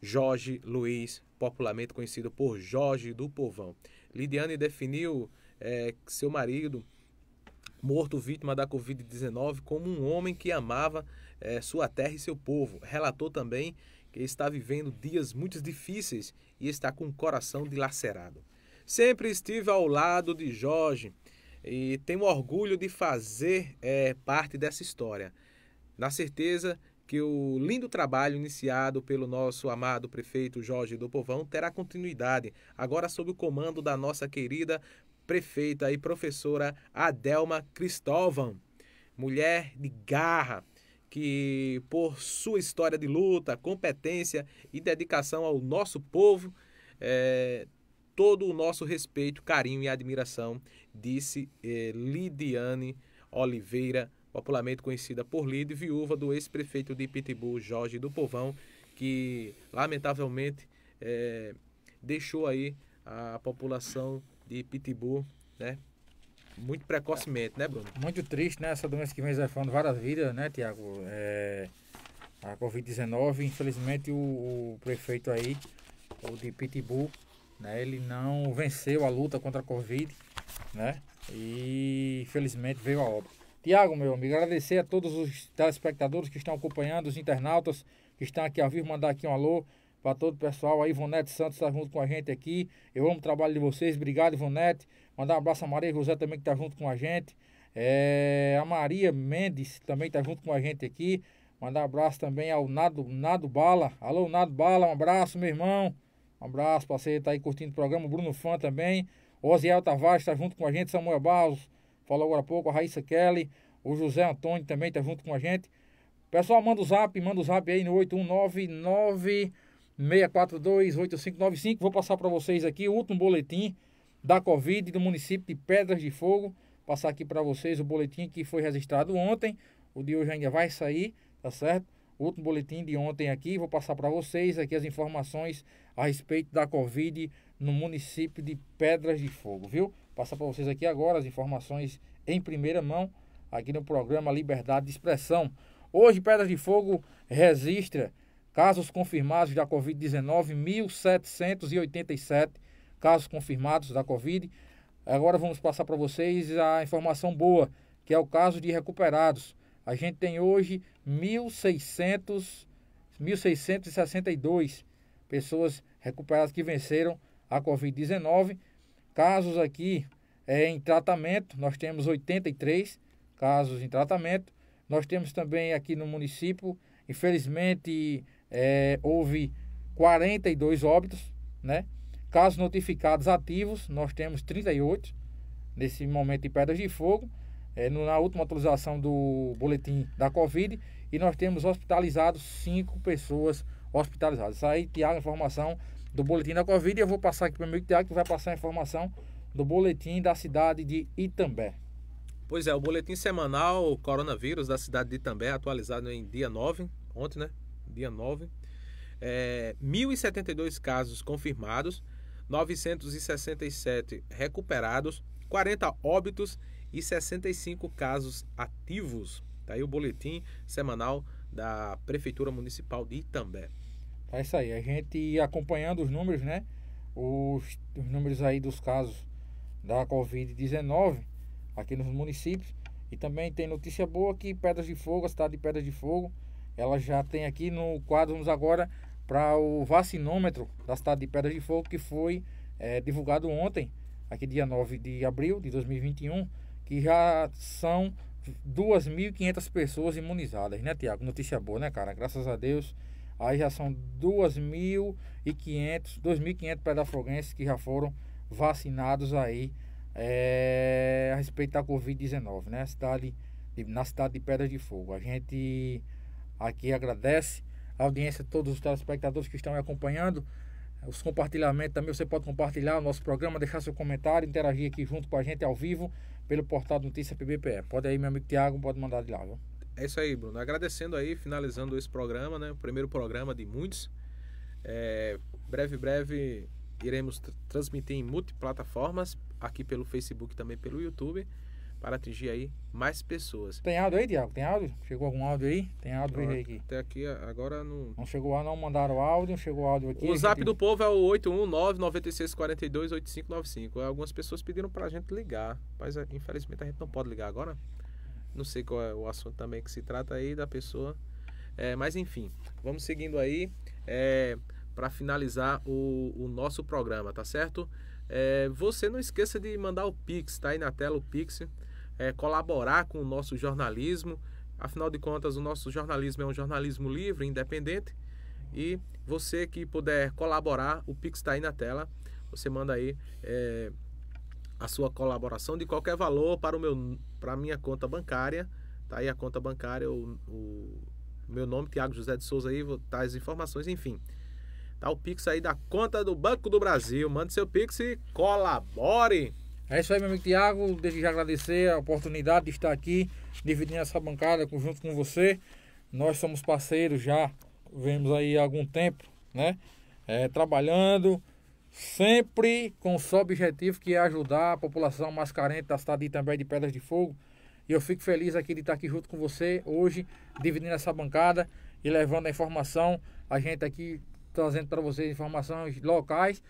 Jorge Luiz, popularmente conhecido por Jorge do Povão. Lidiane definiu é, seu marido morto vítima da Covid-19 como um homem que amava é, sua terra e seu povo. Relatou também que está vivendo dias muito difíceis e está com o coração dilacerado. Sempre estive ao lado de Jorge e tenho orgulho de fazer é, parte dessa história. Na certeza que o lindo trabalho iniciado pelo nosso amado prefeito Jorge do Povão terá continuidade, agora sob o comando da nossa querida prefeita e professora Adelma Cristóvão, mulher de garra, que por sua história de luta, competência e dedicação ao nosso povo, é, todo o nosso respeito, carinho e admiração, disse é, Lidiane Oliveira, popularmente conhecida por Lid, viúva do ex-prefeito de Pitbull, Jorge do Povão, que lamentavelmente é, deixou aí a população de pitbull, né? Muito precocemente, né, Bruno? Muito triste, né? Essa doença que vem levando várias vidas, né, Tiago? É, a Covid-19, infelizmente, o, o, prefeito aí, o de Pitbull, né? Ele não venceu a luta contra a Covid, né? E, infelizmente, veio a obra. Tiago, meu amigo, agradecer a todos os telespectadores que estão acompanhando, os internautas que estão aqui ao vivo, mandar aqui um alô para todo o pessoal. aí Ivonete Santos está junto com a gente aqui. Eu amo o trabalho de vocês. Obrigado, Ivonete. Mandar um abraço a Maria José também que está junto com a gente. É, a Maria Mendes também está junto com a gente aqui. Mandar um abraço também ao Nado, Nado Bala. Alô, Nado Bala, um abraço, meu irmão. Um abraço para você que está aí curtindo o programa. O Bruno Fã também. Oziel Tavares está junto com a gente. Samuel Barros falou agora há pouco. A Raíssa Kelly. O José Antônio também está junto com a gente. Pessoal, manda o zap, manda o zap aí no 819 642-8595. Vou passar para vocês aqui o último boletim da Covid do município de Pedras de Fogo. Passar aqui para vocês o boletim que foi registrado ontem. O de hoje ainda vai sair, tá certo? O último boletim de ontem aqui. Vou passar para vocês aqui as informações a respeito da Covid no município de Pedras de Fogo, viu? Passar para vocês aqui agora as informações em primeira mão aqui no programa Liberdade de Expressão. Hoje, Pedras de Fogo registra Casos confirmados da Covid-19, 1.787 casos confirmados da Covid. Agora vamos passar para vocês a informação boa, que é o caso de recuperados. A gente tem hoje 1.600, 1.662 pessoas recuperadas que venceram a Covid-19. Casos aqui é, em tratamento, nós temos 83 casos em tratamento. Nós temos também aqui no município, infelizmente, é, houve 42 óbitos, né? Casos notificados ativos, nós temos 38 nesse momento de pedras de fogo. É, na última atualização do boletim da Covid, e nós temos hospitalizados cinco pessoas hospitalizadas. Isso aí, Tiago, informação do boletim da Covid. Eu vou passar aqui para o meu Tiago, que vai passar a informação do boletim da cidade de Itambé. Pois é, o boletim semanal coronavírus da cidade de Itambé, atualizado em dia 9, ontem, né? dia 9, é, 1.072 casos confirmados, 967 recuperados, 40 óbitos e 65 casos ativos. Tá aí o boletim semanal da Prefeitura Municipal de Itambé. É isso aí, a gente acompanhando os números, né? Os, os números aí dos casos da Covid-19 aqui nos municípios. E também tem notícia boa que Pedras de Fogo, a cidade de Pedras de Fogo, ela já tem aqui no quadro, vamos agora para o vacinômetro da cidade de Pedra de Fogo, que foi é, divulgado ontem, aqui dia 9 de abril de 2021, que já são 2.500 pessoas imunizadas, né, Tiago? Notícia boa, né, cara? Graças a Deus. Aí já são 2.500, 2.500 pedafroguenses que já foram vacinados aí é, a respeito da Covid-19, né? Cidade, na cidade de Pedra de Fogo. A gente aqui agradece a audiência de todos os telespectadores que estão me acompanhando. Os compartilhamentos também, você pode compartilhar o nosso programa, deixar seu comentário, interagir aqui junto com a gente ao vivo pelo portal Notícia PBPE. Pode aí, meu amigo Tiago, pode mandar de lá, viu? É isso aí, Bruno. Agradecendo aí, finalizando esse programa, né? O primeiro programa de muitos. É, breve, breve iremos transmitir em multiplataformas, aqui pelo Facebook também pelo YouTube para atingir aí mais pessoas. Tem áudio aí, Diago? Tem áudio? Chegou algum áudio aí? Tem áudio aí aqui. Até aqui agora não. Não chegou não mandaram áudio, não chegou áudio aqui. O zap do povo é o 819-9642-8595. Algumas pessoas pediram para a gente ligar, mas eh, infelizmente a gente não pode ligar agora. Não sei qual é o assunto também que se trata aí da pessoa. É, mas enfim, vamos seguindo aí é, para finalizar o, o nosso programa, tá certo? É, você não esqueça de mandar o Pix, tá aí na tela o Pix é, colaborar com o nosso jornalismo. Afinal de contas, o nosso jornalismo é um jornalismo livre, independente. E você que puder colaborar, o Pix está aí na tela. Você manda aí é, a sua colaboração de qualquer valor para o meu, para a minha conta bancária. Tá aí a conta bancária, o, o meu nome, Tiago José de Souza aí, tá as informações, enfim. Tá o Pix aí da conta do Banco do Brasil. Mande seu Pix e colabore! É isso aí, meu amigo Tiago. Desde já agradecer a oportunidade de estar aqui, dividindo essa bancada junto com você. Nós somos parceiros já, vemos aí há algum tempo, né? É, trabalhando sempre com o só objetivo que é ajudar a população mais carente da cidade também de Pedras de Fogo. E eu fico feliz aqui de estar aqui junto com você hoje, dividindo essa bancada e levando a informação. A gente aqui trazendo para vocês informações locais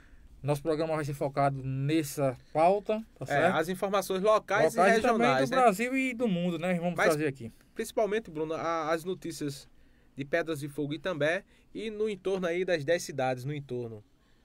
nosso programa vai ser focado nessa pauta, tá é, certo? É, as informações locais, locais e regionais. E do né? Brasil e do mundo, né? Vamos Mas, trazer aqui. Principalmente, Bruno, as notícias de Pedras de Fogo e também e no entorno aí das 10 cidades, no entorno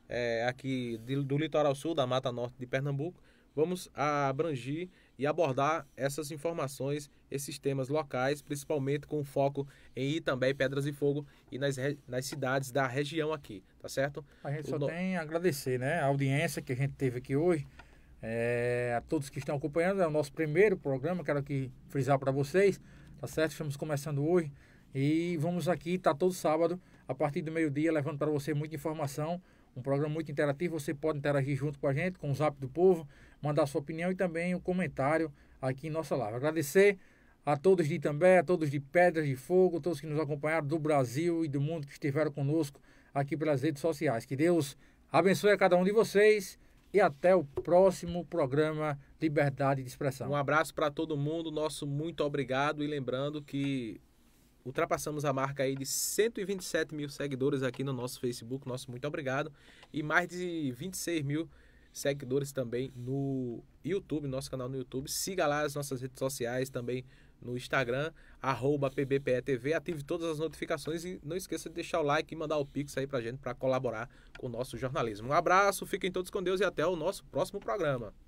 é, aqui do litoral sul, da Mata Norte de Pernambuco. Vamos abranger e abordar essas informações, esses temas locais, principalmente com foco em também Pedras e Fogo e nas, nas cidades da região aqui, tá certo? A gente o só no... tem a agradecer, né? A audiência que a gente teve aqui hoje, é, a todos que estão acompanhando, é o nosso primeiro programa, quero aqui frisar para vocês, tá certo? Estamos começando hoje e vamos aqui, tá todo sábado, a partir do meio-dia, levando para você muita informação, um programa muito interativo, você pode interagir junto com a gente, com o Zap do Povo, mandar sua opinião e também um comentário aqui em nossa live. Agradecer a todos de Itambé, a todos de Pedras de Fogo, todos que nos acompanharam do Brasil e do mundo que estiveram conosco aqui pelas redes sociais. Que Deus abençoe a cada um de vocês e até o próximo programa Liberdade de Expressão. Um abraço para todo mundo, nosso muito obrigado e lembrando que ultrapassamos a marca aí de 127 mil seguidores aqui no nosso Facebook, nosso muito obrigado, e mais de 26 mil seguidores seguidores também no YouTube, nosso canal no YouTube. Siga lá as nossas redes sociais também no Instagram, arroba PBPETV, ative todas as notificações e não esqueça de deixar o like e mandar o Pix aí pra gente para colaborar com o nosso jornalismo. Um abraço, fiquem todos com Deus e até o nosso próximo programa.